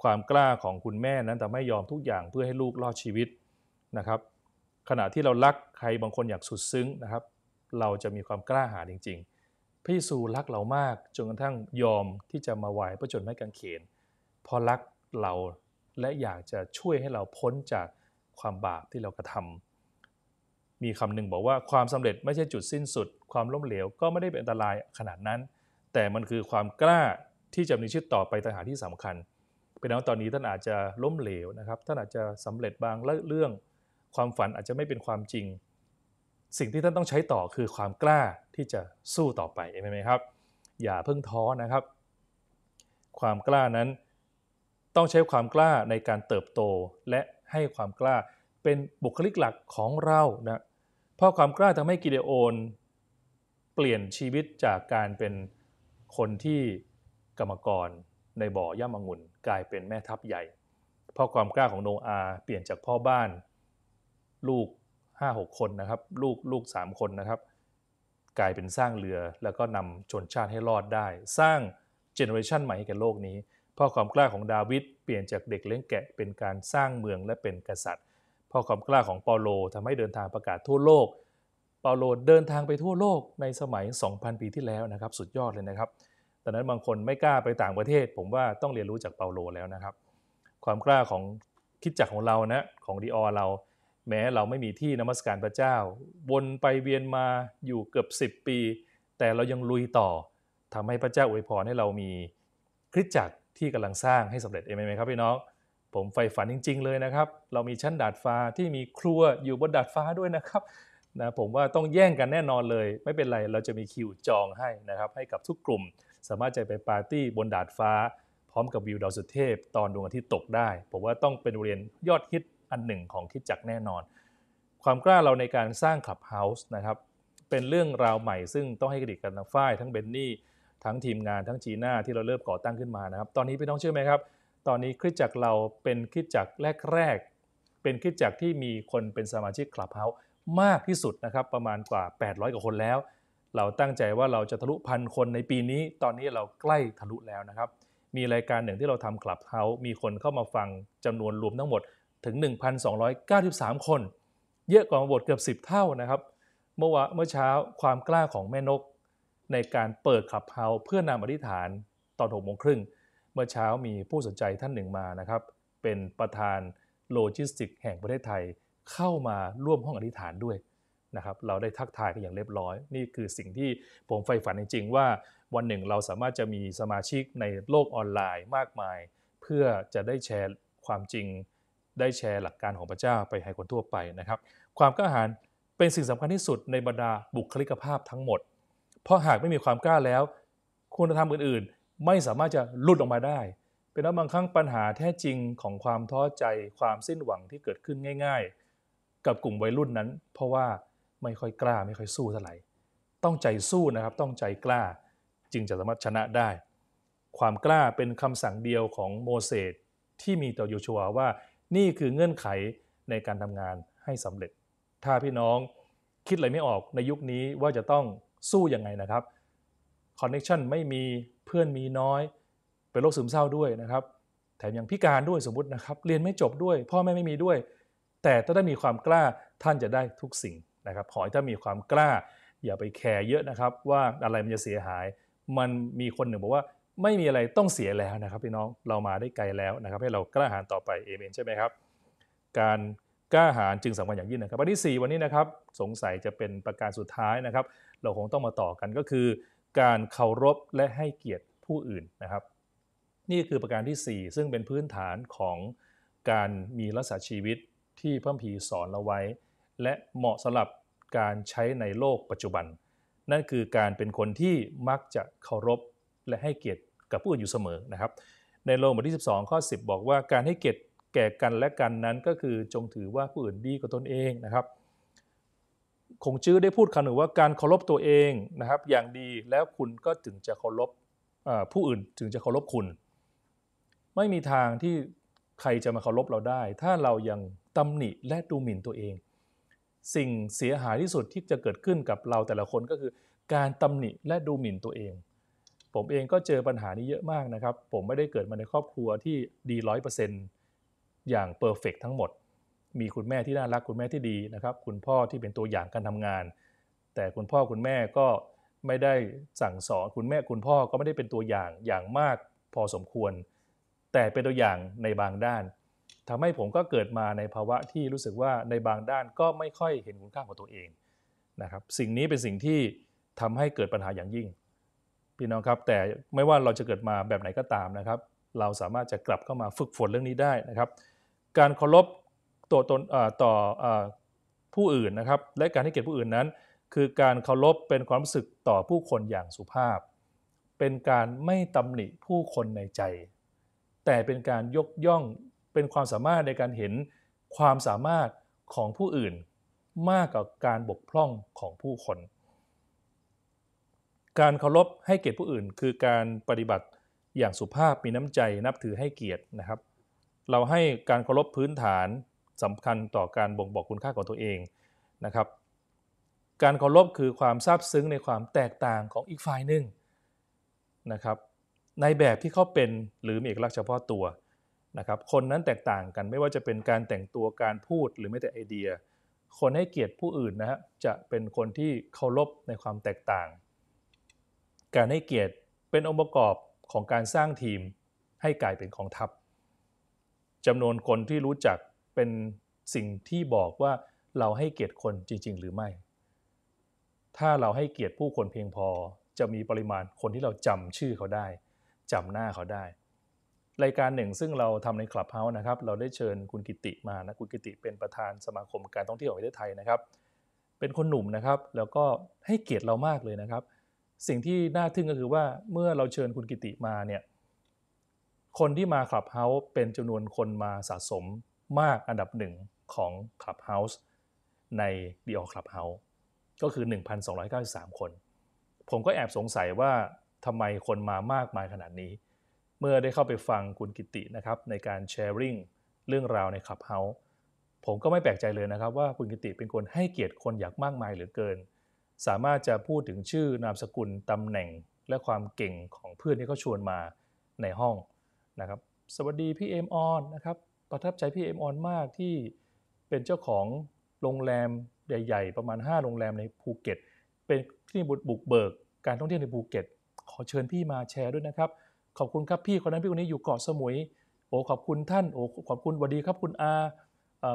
ความกล้าของคุณแม่นั้นแต่ไม่ยอมทุกอย่างเพื่อให้ลูกรอดชีวิตนะครับ ขณะที่เรารักใครบางคนอย่างสุดซึ้งนะครับเราจะมีความกล้าหาญจริงๆพระเยซูรักเรามากจนกระทั่งยอมที่จะมาว้พระชนไม้กางเขนพอรักเราและอยากจะช่วยให้เราพ้นจากความบาปที่เรากระทำ มีคำหนึ่งบอกว่าความสำเร็จไม่ใช่จุดสิ้นสุด ความล้มเหลวก็ไม่ได้เป็นอันตรายขนาดนั้น แต่มันคือความกล้าที่จะมีชีวิตต่อไปต่างหากที่สำคัญเป็นแล้วตอนนี้ท่านอาจจะล้มเหลวนะครับท่านอาจจะสำเร็จบางเรื่อง ความฝันอาจจะไม่เป็นความจริงสิ่งที่ท่านต้องใช้ต่อคือความกล้าที่จะสู้ต่อไปเห็นไหมครับ อย่าเพิ่งท้อนะครับ ความกล้านั้นต้องใช้ความกล้าในการเติบโตและให้ความกล้าเป็นบุคลิกหลักของเรานะเพราะความกล้าทำให้กิเดโอน เปลี่ยนชีวิตจากการเป็นคนที่กรรมกรในบ่อย่ามองุ่นกลายเป็นแม่ทัพใหญ่เพราะความกล้าของโนอาเปลี่ยนจากพ่อบ้านลูกห้าหกคนนะครับลูกลูกสามคนนะครับกลายเป็นสร้างเรือแล้วก็นำชนชาติให้รอดได้ สร้างเจเนอเรชันใหม่ให้แก่โลกนี้พ่อความกล้าของดาวิดเปลี่ยนจากเด็กเลี้ยงแกะเป็นการสร้างเมืองและเป็นกษัตริย์พ่อความกล้าของเปาโลทำให้เดินทางประกาศทั่วโลกเปาโลเดินทางไปทั่วโลกในสมัย 2,000 ปีที่แล้วนะครับสุดยอดเลยนะครับตอนั้นบางคนไม่กล้าไปต่างประเทศผมว่าต้องเรียนรู้จากเปาโลแล้วนะครับ ความกล้าของคิดจักของเรานะของดีออเราแม้เราไม่มีที่นมัสการพระเจ้าวนไปเวียนมาอยู่เกือบ 10 ปี แต่เรายังลุยต่อ ทำให้พระเจ้าอวยพรให้เรามีคริสตจักรที่กำลังสร้างให้สำเร็จเองไหมครับพี่น้องผมใฝ่ฝันจริงๆ เลยนะครับ เรามีชั้นดาดฟ้าที่มีครัวอยู่บนดาดฟ้าด้วยนะครับนะผมว่าต้องแย่งกันแน่นอนเลย ไม่เป็นไรเราจะมีคิวจองให้นะครับให้กับทุกกลุ่ม สามารถจะไปปาร์ตี้บนดาดฟ้า พร้อมกับวิวดาวสุเทพตอนดวงอาทิตย์ตกได้ ผมว่าต้องเป็นเรียนยอดฮิตอันหนึ่งของคิดจักแน่นอน ความกล้าเราในการสร้างคลับเฮาส์นะครับ เป็นเรื่องราวใหม่ซึ่งต้องให้เครดิตกันทั้งฝ้ายทั้งเบนนี่ทั้งทีมงานทั้งจีน่าที่เราเริ่มก่อตั้งขึ้นมานะครับ ตอนนี้พี่น้องเชื่อไหมครับ ตอนนี้คิดจักเราเป็นคิดจักแรก ๆ เป็นคิดจักที่มีคนเป็นสมาชิกคลับเฮาส์มากที่สุดนะครับ ประมาณกว่า 800กว่าคนแล้ว เราตั้งใจว่าเราจะทะลุพันคนในปีนี้ ตอนนี้เราใกล้ทะลุแล้วนะครับ มีรายการหนึ่งที่เราทำคลับเฮาส์มีคนเข้ามาฟังจำนวนรวมทั้งหมดถึง 1,293 คน เยอะกว่าบทเกือบ 10 เท่านะครับ เมื่อวะเมื่อเช้าความกล้าของแม่นก ในการเปิดขับเฮาเพื่อนำอธิษฐานตอน6โมงครึ่ง เมื่อเช้ามีผู้สนใจท่านหนึ่งมานะครับ เป็นประธานโลจิสติก แห่งประเทศไทย เข้ามาร่วมห้องอธิษฐานด้วยนะครับ เราได้ทักทายกันอย่างเรียบร้อย นี่คือสิ่งที่ผมใฝ่ฝันจริงๆว่า วันหนึ่งเราสามารถจะมีสมาชิกในโลกออนไลน์มากมาย เพื่อจะได้แชร์ความจริงได้แชร์หลักการของพระเจ้าไปให้คนทั่วไปนะครับ ความกล้าหาญเป็นสิ่งสำคัญที่สุดในบรรดาบุคลิกภาพทั้งหมด เพราะหากไม่มีความกล้าแล้ว คุณธรรมอื่นๆ ไม่สามารถจะหลุดออกมาได้ เป็นแล้วบางครั้งปัญหาแท้จริงของความท้อใจ ความสิ้นหวังที่เกิดขึ้นง่ายๆ กับกลุ่มวัยรุ่นนั้น เพราะว่าไม่ค่อยกล้า ไม่ค่อยสู้เท่าไหร่ ต้องใจสู้นะครับ ต้องใจกล้าจึงจะสามารถชนะได้ ความกล้าเป็นคำสั่งเดียวของโมเสสที่มีต่อโยชัวว่านี่คือเงื่อนไขในการทำงานให้สำเร็จ ถ้าพี่น้องคิดอะไรไม่ออกในยุคนี้ว่าจะต้องสู้ยังไงนะครับ คอนเนคชันไม่มีเพื่อนมีน้อยเป็นโรคซึมเศร้าด้วยนะครับแถมยังพิการด้วยสมมตินะครับเรียนไม่จบด้วย พ่อแม่ไม่มีด้วย แต่ถ้าได้มีความกล้าท่านจะได้ทุกสิ่งนะครับขอให้ถ้ามีความกล้า อย่าไปแคร์เยอะนะครับ ว่าอะไรมันจะเสียหาย มันมีคนหนึ่งบอกว่าไม่มีอะไรต้องเสียแล้วนะครับพี่น้องเรามาได้ไกลแล้วนะครับ ให้เรากล้าหาญต่อไปเอเมนใช่ไหมครับการกล้าหาญจึงสำคัญอย่างยิ่งนะครับวันที่ 4 วันนี้นะครับสงสัยจะเป็นประการสุดท้ายนะครับ เราคงต้องมาต่อกันก็คือการเคารพและให้เกียรติผู้อื่นนะครับ นี่คือประการที่ 4 ซึ่งเป็นพื้นฐานของการมีรักษาชีวิตที่พระพีสอนเราไว้ และเหมาะสำหรับการใช้ในโลกปัจจุบัน นั่นคือการเป็นคนที่มักจะเคารพและให้เกียรติกับผู้อื่นอยู่เสมอนะครับ ในโลมบทที่ 12ข้อ10 บอกว่าการให้เกียรติแก่กันและกันนั้นก็คือจงถือว่าผู้อื่นดีกว่าตนเองนะครับ คงจื้อได้พูดคำหนึ่งว่าการเคารพตัวเองนะครับ อย่างดีแล้วคุณก็ถึงจะเคารพผู้อื่นถึงจะเคารพคุณ ไม่มีทางที่ใครจะมาเคารพเราได้ ถ้าเรายังตำหนิและดูหมิ่นตัวเอง สิ่งเสียหายที่สุดที่จะเกิดขึ้นกับเราแต่ละคนก็คือ การตำหนิและดูหมิ่นตัวเองผมเองก็เจอปัญหานี้เยอะมากนะครับผมไม่ได้เกิดมาในครอบครัวที่ดีร้อยเปอร์เซ็นต์อย่างเพอร์เฟกทั้งหมด มีคุณแม่ที่น่ารักคุณแม่ที่ดีนะครับ คุณพ่อที่เป็นตัวอย่างการทำงาน แต่คุณพ่อคุณแม่ก็ไม่ได้สั่งสอนคุณแม่คุณพ่อก็ไม่ได้เป็นตัวอย่างอย่างมากพอสมควร แต่เป็นตัวอย่างในบางด้าน ทำให้ผมก็เกิดมาในภาวะที่รู้สึกว่าในบางด้านก็ไม่ค่อยเห็นคุณค่าของตัวเองนะครับสิ่งนี้เป็นสิ่งที่ทำให้เกิดปัญหาอย่างยิ่งพี่น้องครับแต่ไม่ว่าเราจะเกิดมาแบบไหนก็ตามนะครับ เราสามารถจะกลับเข้ามาฝึกฝนเรื่องนี้ได้นะครับ การเคารพตัวตนต่อผู้อื่นนะครับ และการให้เกียรติผู้อื่นนั้น คือการเคารพเป็นความรู้สึกต่อผู้คนอย่างสุภาพ เป็นการไม่ตำหนิผู้คนในใจ แต่เป็นการยกย่องเป็นความสามารถในการเห็นความสามารถของผู้อื่นมากกว่าการบกพร่องของผู้คนการเคารพให้เกียรติผู้อื่น คือการปฏิบัติอย่างสุภาพมีน้ำใจนับถือให้เกียรตินะครับ เราให้การเคารพพื้นฐานสำคัญต่อการบ่งบอกคุณค่าของตัวเองนะครับ การเคารพคือความซาบซึ้งในความแตกต่างของอีกฝ่ายหนึ่งนะครับ ในแบบที่เขาเป็นหรือมีเอกลักษณ์เฉพาะตัวนะครับคนนั้นแตกต่างกันไม่ว่าจะเป็นการแต่งตัวการพูดหรือไม่แต่ไอเดีย คนให้เกียรติผู้อื่นนะฮะจะเป็นคนที่เคารพในความแตกต่างการให้เกียรติเป็นองค์ประกอบของการสร้างทีมให้กลายเป็นของทัพจำนวนคนที่รู้จักเป็นสิ่งที่บอกว่าเราให้เกียรติคนจริงๆ หรือไม่ ถ้าเราให้เกียรติผู้คนเพียงพอ จะมีปริมาณคนที่เราจำชื่อเขาได้จำหน้าเขาได้ รายการหนึ่งซึ่งเราทำในคลับเฮาส์นะครับ เราได้เชิญคุณกิติมานะคุณกิติเป็นประธานสมาคม การท่องเที่ยวแห่งประเทศไทยนะครับ เป็นคนหนุ่มนะครับ แล้วก็ให้เกียรติเรามากเลยนะครับสิ่งที่น่าทึ่งก็คือว่าเมื่อเราเชิญคุณกิติมาเนี่ยคนที่มาคลับเฮาส์เป็นจำนวนคนมาสะสมมากอันดับหนึ่งของคลับเฮาส์ในดีออคลับเฮาส์ก็คือ 1,293 คน ผมก็แอบสงสัยว่าทำไมคนมามากมายขนาดนี้ เมื่อได้เข้าไปฟังคุณกิตินะครับในการแชร์ริ่งเรื่องราวในคลับเฮาส์ผมก็ไม่แปลกใจเลยนะครับว่าคุณกิติเป็นคนให้เกียรติคนอยากมากมายเหลือเกินสามารถจะพูดถึงชื่อนามสกุลตำแหน่งและความเก่งของเพื่อนที่เขาชวนมาในห้องนะครับ สวัสดีพี่เอมออนนะครับประทับใจพี่เอมออนมากที่เป็นเจ้าของโรงแรมใหญ่ ๆ ประมาณ 5 โรงแรมในภูเก็ต เป็นที่บุกเบิก การท่องเที่ยวในภูเก็ต ขอเชิญพี่มาแชร์ด้วยนะครับ ขอบคุณครับพี่คนนั้นพี่คนนี้อยู่เกาะสมุย โอ้ขอบคุณท่านโอ้ขอบคุณวัสดีครับคุณอา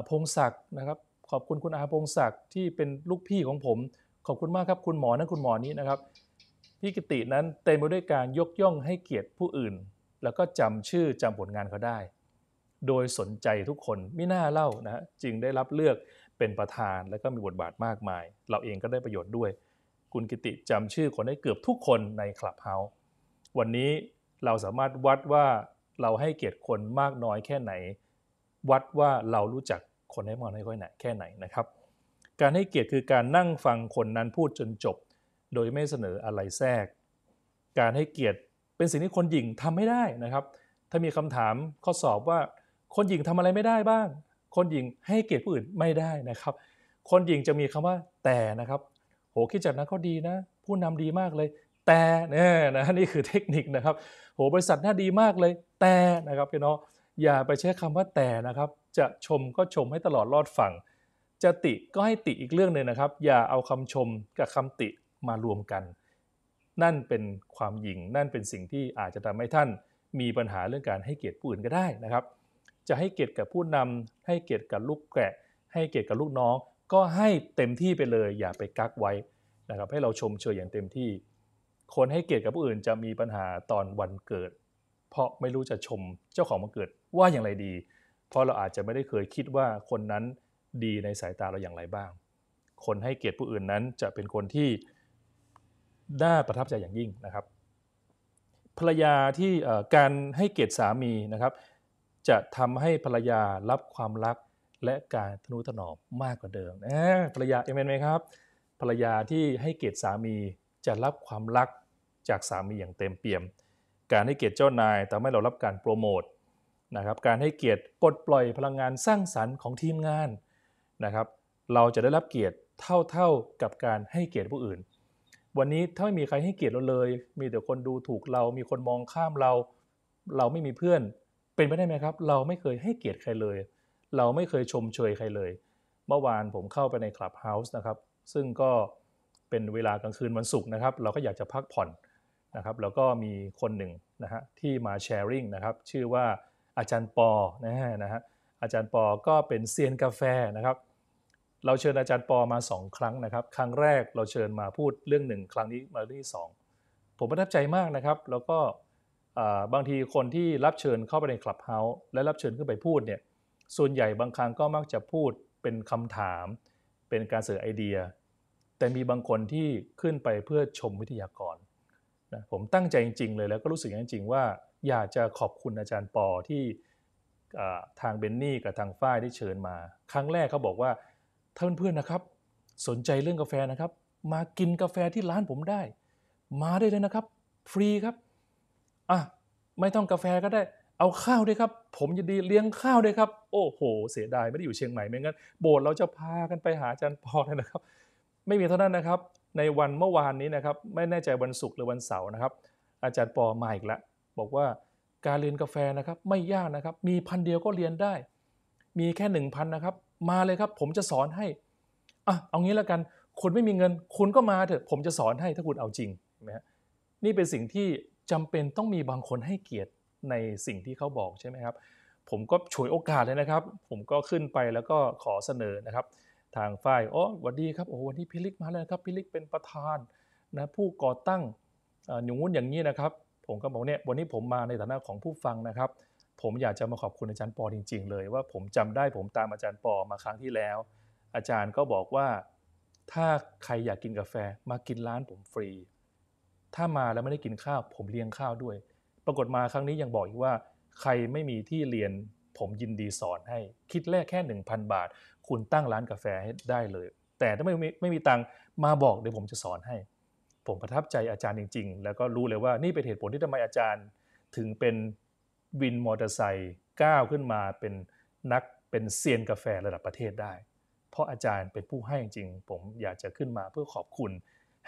พงศักดิ์นะครับขอบคุณคุณอาพงศักดิ์ที่เป็นลูกพี่ของผมขอบคุณมากครับคุณหมอนั้นคุณหมอนี้นะครับพี่กิตินั้นเต็มไปด้วยการยกย่องให้ เกียรติผู้อื่น แล้วก็จำชื่อจำผลงานเขาได้ โดยสนใจทุกคนไม่น่าเล่านะจึงได้รับเลือกเป็นประธานและก็มีบทบาทมากมาย เราเองก็ได้ประโยชน์ด้วย คุณกิติจำชื่อคนได้เกือบทุกคนในคลับเฮาส์วันนี้เราสามารถวัดว่าเราให้เกียรติคนมากน้อยแค่ไหน วัดว่าเรารู้จักคนให้มากน้อยไหนแค่ไหนนะครับการให้เกียรติคือการนั่งฟังคนนั้นพูดจนจบ โดยไม่เสนออะไรแทรก การให้เกียรติเป็นสิ่งที่คนหญิงทำไม่ได้นะครับ ถ้ามีคำถามข้อสอบว่า คนหญิงทำอะไรไม่ได้บ้าง คนหญิงให้เกียรติผู้อื่นไม่ได้นะครับ คนหญิงจะมีคำว่าแต่นะครับ โห คิดจัดนะก็ดีนะ ผู้นำดีมากเลย แต่เนี่ยนะนี่คือเทคนิคนะครับ โห บริษัทน่าดีมากเลย แต่นะครับพี่น้อง อย่าไปใช้คำว่าแต่นะครับ จะชมก็ชมให้ตลอดรอดฝั่งจะติก็ให้ติอีกเรื่องหนึ่งนะครับ อย่าเอาคำชมกับคำติมารวมกัน นั่นเป็นความหยิ่งนั่นเป็นสิ่งที่อาจจะทำให้ท่าน มีปัญหาเรื่องการให้เกียรติผู้อื่นก็ได้นะครับ จะให้เกียรติกับผู้นำ ให้เกียรติกับลูกแกะให้เกียรติกับลูกน้องก็ให้เต็มที่ไปเลย อย่าไปกักไว้นะครับ ให้เราชมเชยอย่างเต็มที่ คนให้เกียรติกับผู้อื่น จะมีปัญหาตอนวันเกิด เพราะไม่รู้จะชมเจ้าของมันเกิดว่าอย่างไรดี เพราะเราอาจจะไม่ได้เคยคิดว่าคนนั้นดีในสายตาเราอย่างไรบ้าง คนให้เกียรติผู้อื่นนั้นจะเป็นคนที่น่าประทับใจอย่างยิ่งนะครับ ภรรยาที่การให้เกียรติสามีนะครับ จะทำให้ภรรยารับความรัก และการทนุถนอมมากกว่าเดิมภรรยาเอเมนไหมครับ ภรรยาที่ให้เกียรติสามีจะรับความรักจากสามีอย่างเต็มเปี่ยม การให้เกียรติเจ้านายทำให้เรารับการโปรโมทนะครับ การให้เกียรติปลดปล่อยพลังงานสร้างสรรค์ของทีมงานนะครับเราจะได้รับเกียรติเท่าๆกับการให้เกียรติผู้อื่น วันนี้ถ้าไม่มีใครให้เกียรติเราเลย มีแต่คนดูถูกเรา มีคนมองข้ามเรา เราไม่มีเพื่อนเป็นไปได้ไหมครับ เราไม่เคยให้เกียรติใครเลย เราไม่เคยชมเชยใครเลย เมื่อวานผมเข้าไปในคลับเฮาส์นะครับซึ่งก็เป็นเวลากลางคืนวันศุกร์นะครับ เราก็อยากจะพักผ่อนนะครับ แล้วก็มีคนหนึ่งนะฮะที่มาแชร์ริงนะครับชื่อว่าอาจารย์ปอนะฮะอาจารย์ปอก็เป็นเซียนกาแฟนะครับเราเชิญอาจารย์ปอมาสองครั้งนะครับ ครั้งแรกเราเชิญมาพูดเรื่องหนึ่ง ครั้งนี้มาเรื่องที่งผมประทับใจมากนะครับ แล้วก็บางทีคนที่รับเชิญเข้าไปในคลับเฮาส์และรับเชิญขึ้นไปพูดเนี่ย ส่วนใหญ่บางครั้งก็มักจะพูดเป็นคำถาม เป็นการเสนอไอเดีย แต่มีบางคนที่ขึ้นไปเพื่อชมวิทยากรนะผมตั้งใจจริงๆเลยแล้วก็รู้สึกจริงๆว่า อยากจะขอบคุณอาจารย์ปอที่ทางเบนนี่กับทางฝ้ายได้เชิญมา ครั้งแรกเขาบอกว่าถ้าเพื่อนๆนะครับสนใจเรื่องกาแฟนะครับ มากินกาแฟที่ร้านผมได้ มาได้เลยนะครับ ฟรีครับอ่ะไม่ต้องกาแฟก็ได้เอาข้าวด้วยครับ ผมยินดีเลี้ยงข้าวด้วยครับ โอ้โหเสียดายไม่ได้อยู่เชียงใหม่ไม่งั้นโบสถ์เราจะพากันไปหาอาจารย์ปอเลยนะครับ ไม่มีเท่านั้นนะครับ ในวันเมื่อวานนี้นะครับ ไม่แน่ใจวันศุกร์หรือวันเสาร์นะครับ อาจารย์ปอมาอีกแล้วบอกว่าการเรียนกาแฟนะครับ ไม่ยากนะครับ มีพันเดียวก็เรียนได้ มีแค่หนึ่งพันนะครับมาเลยครับผมจะสอนให้อ่ะเอางี้แล้วกันคุณไม่มีเงินคุณก็มาเถอะผมจะสอนให้ถ้าคุณเอาจริงนะนี่เป็นสิ่งที่จำเป็นต้องมีบางคนให้เกียรติในสิ่งที่เขาบอกใช่ไหมครับ ผมก็ฉวยโอกาสเลยนะครับผมก็ขึ้นไปแล้วก็ขอเสนอนะครับ ทางฝ่ายอ๋อวันดีครับโอ้วันนี้พิลิกมาแล้วครับพิลิกเป็นประธานนะผู้ก่อตั้งอย่างงู้นอย่างนี้นะครับผมก็บอกเนี่ยวันนี้ผมมาในฐานะของผู้ฟังนะครับผมอยากจะมาขอบคุณอาจารย์ปอจริง ๆ เลยว่า ผมจำได้ผมตามอาจารย์ปอมาครั้งที่แล้ว อาจารย์ก็บอกว่าถ้าใครอยากกินกาแฟมากินร้านผมฟรี ถ้ามาแล้วไม่ได้กินข้าว ผมเลี้ยงข้าวด้วย ปรากฏมาครั้งนี้ยังบอกอีกว่า ใครไม่มีที่เรียนผมยินดีสอนให้คิดแรกแค่ 1,000 บาท คุณตั้งร้านกาแฟให้ได้เลย แต่ถ้าไม่มีไม่มีตังมาบอกเดี๋ยวผมจะสอนให้ ผมประทับใจอาจารย์จริง ๆ แล้วก็รู้เลยว่านี่เป็นเหตุผลที่ทำไมอาจารย์ถึงเป็นวินมอเตอร์ไซค์ก้าวขึ้นมาเป็นนักเป็นเซียนกาแฟระดับประเทศได้ เพราะอาจารย์เป็นผู้ให้จริงผมอยากจะขึ้นมาเพื่อขอบคุณ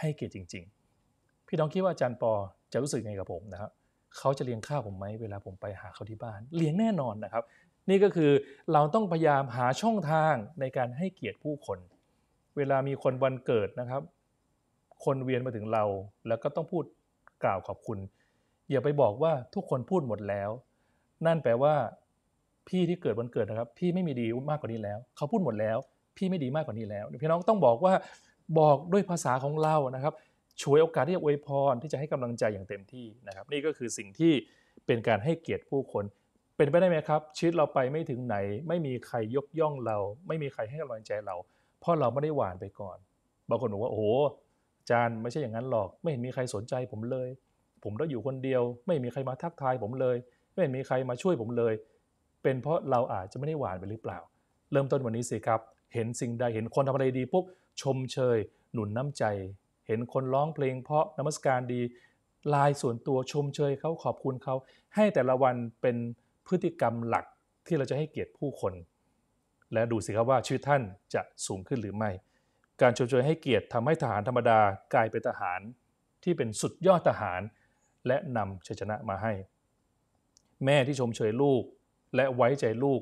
ให้เกียรติจริงๆ พี่น้องคิดว่าอาจารย์ปอจะรู้สึกไงกับผมนะครับ เขาจะเลี้ยงข้าวผมไหมเวลาผมไปหาเขาที่บ้าน เลี้ยงแน่นอนนะครับ นี่ก็คือเราต้องพยายามหาช่องทางในการให้เกียรติผู้คน เวลามีคนวันเกิดนะครับ คนเวียนมาถึงเราแล้วก็ต้องพูดกล่าวขอบคุณอย่าไปบอกว่าทุกคนพูดหมดแล้วนั่นแปลว่าพี่ที่เกิดวันเกิดนะครับ พี่ไม่มีดีมากกว่านี้แล้ว เขาพูดหมดแล้ว พี่ไม่ดีมากกว่านี้แล้วพี่น้องต้องบอกว่าบอกด้วยภาษาของเรานะครับ ช่วยโอกาสที่จะอวยพรที่จะให้กำลังใจอย่างเต็มที่นะครับ นี่ก็คือสิ่งที่เป็นการให้เกียรติผู้คน เป็นไปได้ไหมครับชีวิตเราไปไม่ถึงไหน ไม่มีใครยกย่องเรา ไม่มีใครให้กำลังใจเรา เพราะเราไม่ได้หวานไปก่อนบางคนบอกว่าโอ้โหจานไม่ใช่อย่างนั้นหรอก ไม่เห็นมีใครสนใจผมเลย ผมต้องอยู่คนเดียว ไม่มีใครมาทักทายผมเลยไม่เห็นมีใครมาช่วยผมเลย เป็นเพราะเราอาจจะไม่ได้หวานไปหรือเปล่า เริ่มต้นวันนี้สิครับ เห็นสิ่งใด เห็นคนทำอะไรดีปุ๊บชมเชย หนุนน้ำใจ เห็นคนร้องเพลงเพราะนมัสการดีลายส่วนตัวชมเชยเขาขอบคุณเขาให้แต่ละวันเป็นพฤติกรรมหลักที่เราจะให้เกียรติผู้คน และดูสิครับว่าชีวิตท่านจะสูงขึ้นหรือไม่ การชมเชยให้เกียรติทำให้ทหารธรรมดากลายเป็นทหารที่เป็นสุดยอดทหาร และนำชัยชนะมาให้แม่ที่ชมเชยลูกและไว้ใจลูก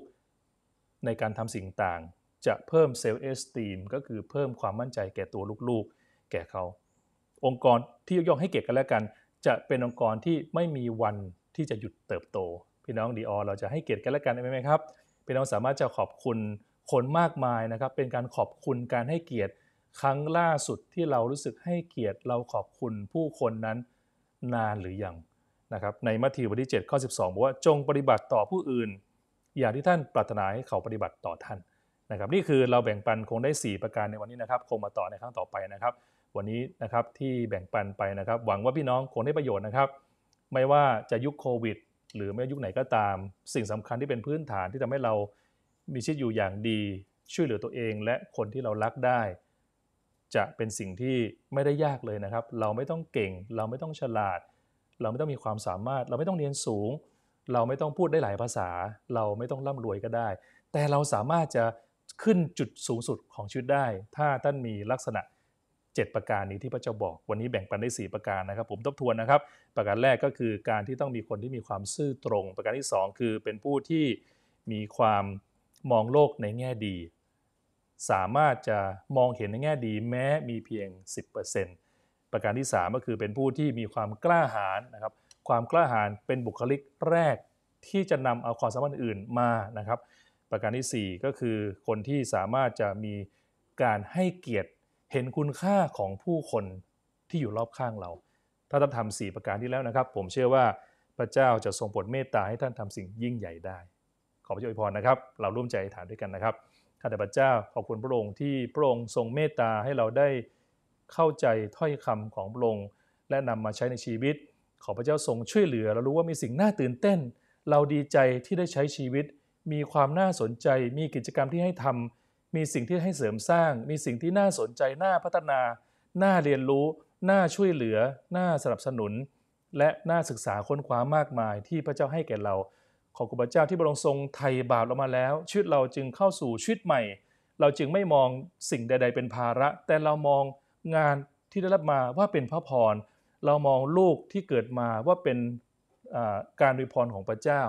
ในการทำสิ่งต่าง จะเพิ่มเซลล์เอสตีมก็คือเพิ่มความมั่นใจแก่ตัวลูกๆแก่เขา องค์กรที่ยกย่องให้เกียรติกันและกัน จะเป็นองค์กรที่ไม่มีวันที่จะหยุดเติบโตพี่น้องดีออเราจะให้เกียรติกันและกันได้ไหมครับพี่น้องสามารถจะขอบคุณคนมากมายนะครับเป็นการขอบคุณการให้เกียรติครั้งล่าสุดที่เรารู้สึกให้เกียรติ เราขอบคุณผู้คนนั้นนานหรือยังนะครับในมัทธิวบทที่7ข้อ12บอกว่าจงปฏิบัติต่อผู้อื่น อย่างที่ท่านปรารถนาให้เขาปฏิบัติต่อท่านนะครับนี่คือเราแบ่งปันคงได้ 4 ประการในวันนี้นะครับคงมาต่อในครั้งต่อไปนะครับ วันนี้นะครับที่แบ่งปันไปนะครับ หวังว่าพี่น้องคงได้ประโยชน์นะครับ ไม่ว่าจะยุคโควิด หรือไม่ยุคไหนก็ตาม สิ่งสำคัญที่เป็นพื้นฐานที่ทำให้เรามีชีวิตอยู่อย่างดีช่วยเหลือตัวเองและคนที่เรารักได้ จะเป็นสิ่งที่ไม่ได้ยากเลยนะครับเราไม่ต้องเก่ง เราไม่ต้องฉลาดเราไม่ต้องมีความสามารถ เราไม่ต้องเรียนสูง เราไม่ต้องพูดได้หลายภาษา เราไม่ต้องร่ำรวยก็ได้ แต่เราสามารถจะ ขึ้นจุดสูงสุดของชีวิตได้ ถ้าท่านมีลักษณะ 7 ประการนี้ที่พระเจ้าบอก วันนี้แบ่งปันได้4ประการนะครับผมทบทวนนะครับ ประการแรกก็คือการที่ต้องมีคนที่มีความซื่อตรง ประการที่ 2 คือเป็นผู้ที่มีความมองโลกในแง่ดี สามารถจะมองเห็นในแง่ดีแม้มีเพียง 10%ประการที่ 3 ก็คือเป็นผู้ที่มีความกล้าหาญนะครับ ความกล้าหาญเป็นบุคลิกแรกที่จะนำเอาความสามารถอื่นมานะครับ ประการที่ 4 ก็คือ คนที่สามารถจะมีการให้เกียรติเห็นคุณค่าของผู้คนที่อยู่รอบข้างเรา ถ้าท่านทำสี่ประการที่แล้วนะครับ ผมเชื่อว่าพระเจ้าจะทรงโปรดเมตตาให้ท่านทำสิ่งยิ่งใหญ่ได้ขอพระเจ้าอวยพรนะครับเราร่วมใจอธิษฐานด้วยกันนะครับข้าแต่พระเจ้าขอบคุณพระองค์ที่พระองค์ทรงเมตตาให้เราได้เข้าใจ ถ้อยคำของพระองค์และนำมาใช้ในชีวิต ขอพระเจ้าทรงช่วยเหลือ เรารู้ว่ามีสิ่งน่าตื่นเต้น เราดีใจที่ได้ใช้ชีวิต มีความน่าสนใจ มีกิจกรรมที่ให้ทำ มีสิ่งที่ให้เสริมสร้าง มีสิ่งที่น่าสนใจ น่าพัฒนา น่าเรียนรู้ น่าช่วยเหลือ น่าสนับสนุน และน่าศึกษาค้นคว้ามากมายที่พระเจ้าให้แก่เรา ขอบคุณพระเจ้าที่พระองค์ทรงไถ่บาปเรามาแล้วชีวิตเราจึงเข้าสู่ชีวิตใหม่ เราจึงไม่มองสิ่งใด ๆ เป็นภาระ แต่เรามองงานที่ได้รับมาว่าเป็นพระพรเรามองลูกที่เกิดมาว่าเป็นการริพรของพระเจ้า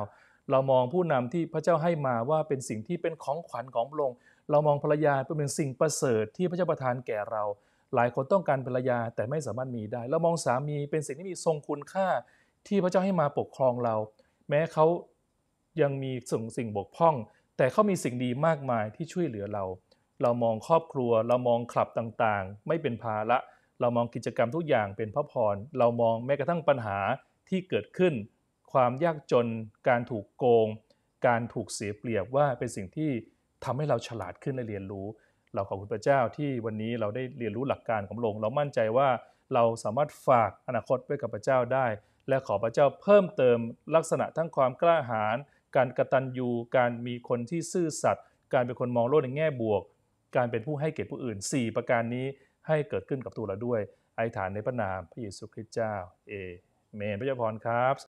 เรามองผู้นำที่พระเจ้าให้มาว่าเป็นสิ่งที่เป็นของขวัญของพระองค์เรามองภรรยาเป็นสิ่งประเสริฐที่พระเจ้าประทานแก่เรา หลายคนต้องการภรรยาแต่ไม่สามารถมีได้ เรามองสามีเป็นสิ่งที่มีทรงคุณค่าที่พระเจ้าให้มาปกครองเรา แม้เขายังมีส่งสิ่งบกพร่อง แต่เขามีสิ่งดีมากมายที่ช่วยเหลือเราเรามองครอบครัว เรามองคลับต่างๆ ไม่เป็นภาระ เรามองกิจกรรมทุกอย่างเป็นพระพร เรามองแม้กระทั่งปัญหาที่เกิดขึ้น ความยากจนการถูกโกง การถูกเสียเปรียบว่าเป็นสิ่งที่ทำให้เราฉลาดขึ้นและเรียนรู้ เราขอบคุณพระเจ้าที่วันนี้เราได้เรียนรู้หลักการของลง เรามั่นใจว่าเราสามารถฝากอนาคตไว้กับพระเจ้าได้ และขอพระเจ้าเพิ่มเติมลักษณะทั้งความกล้าหาญการกระตันยูการมีคนที่ซื่อสัตย์การเป็นคนมองโลกในแง่บวกการเป็นผู้ให้เกียรติผู้อื่น 4 ประการนี้ให้เกิดขึ้นกับตัวเราด้วย ไอฐานในพระนามพระเยซูคริสต์เจ้า เอเมนพระเจ้าพรครับ